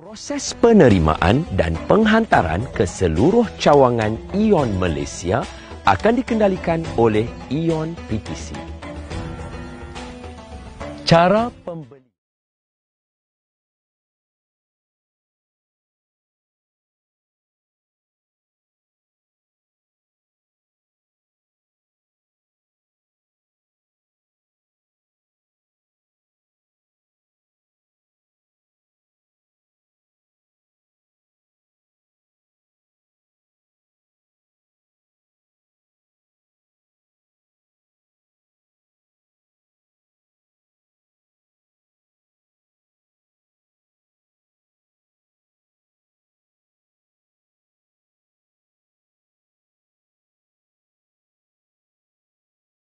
Proses penerimaan dan penghantaran ke seluruh cawangan Ion Malaysia akan dikendalikan oleh Ion PTC. Cara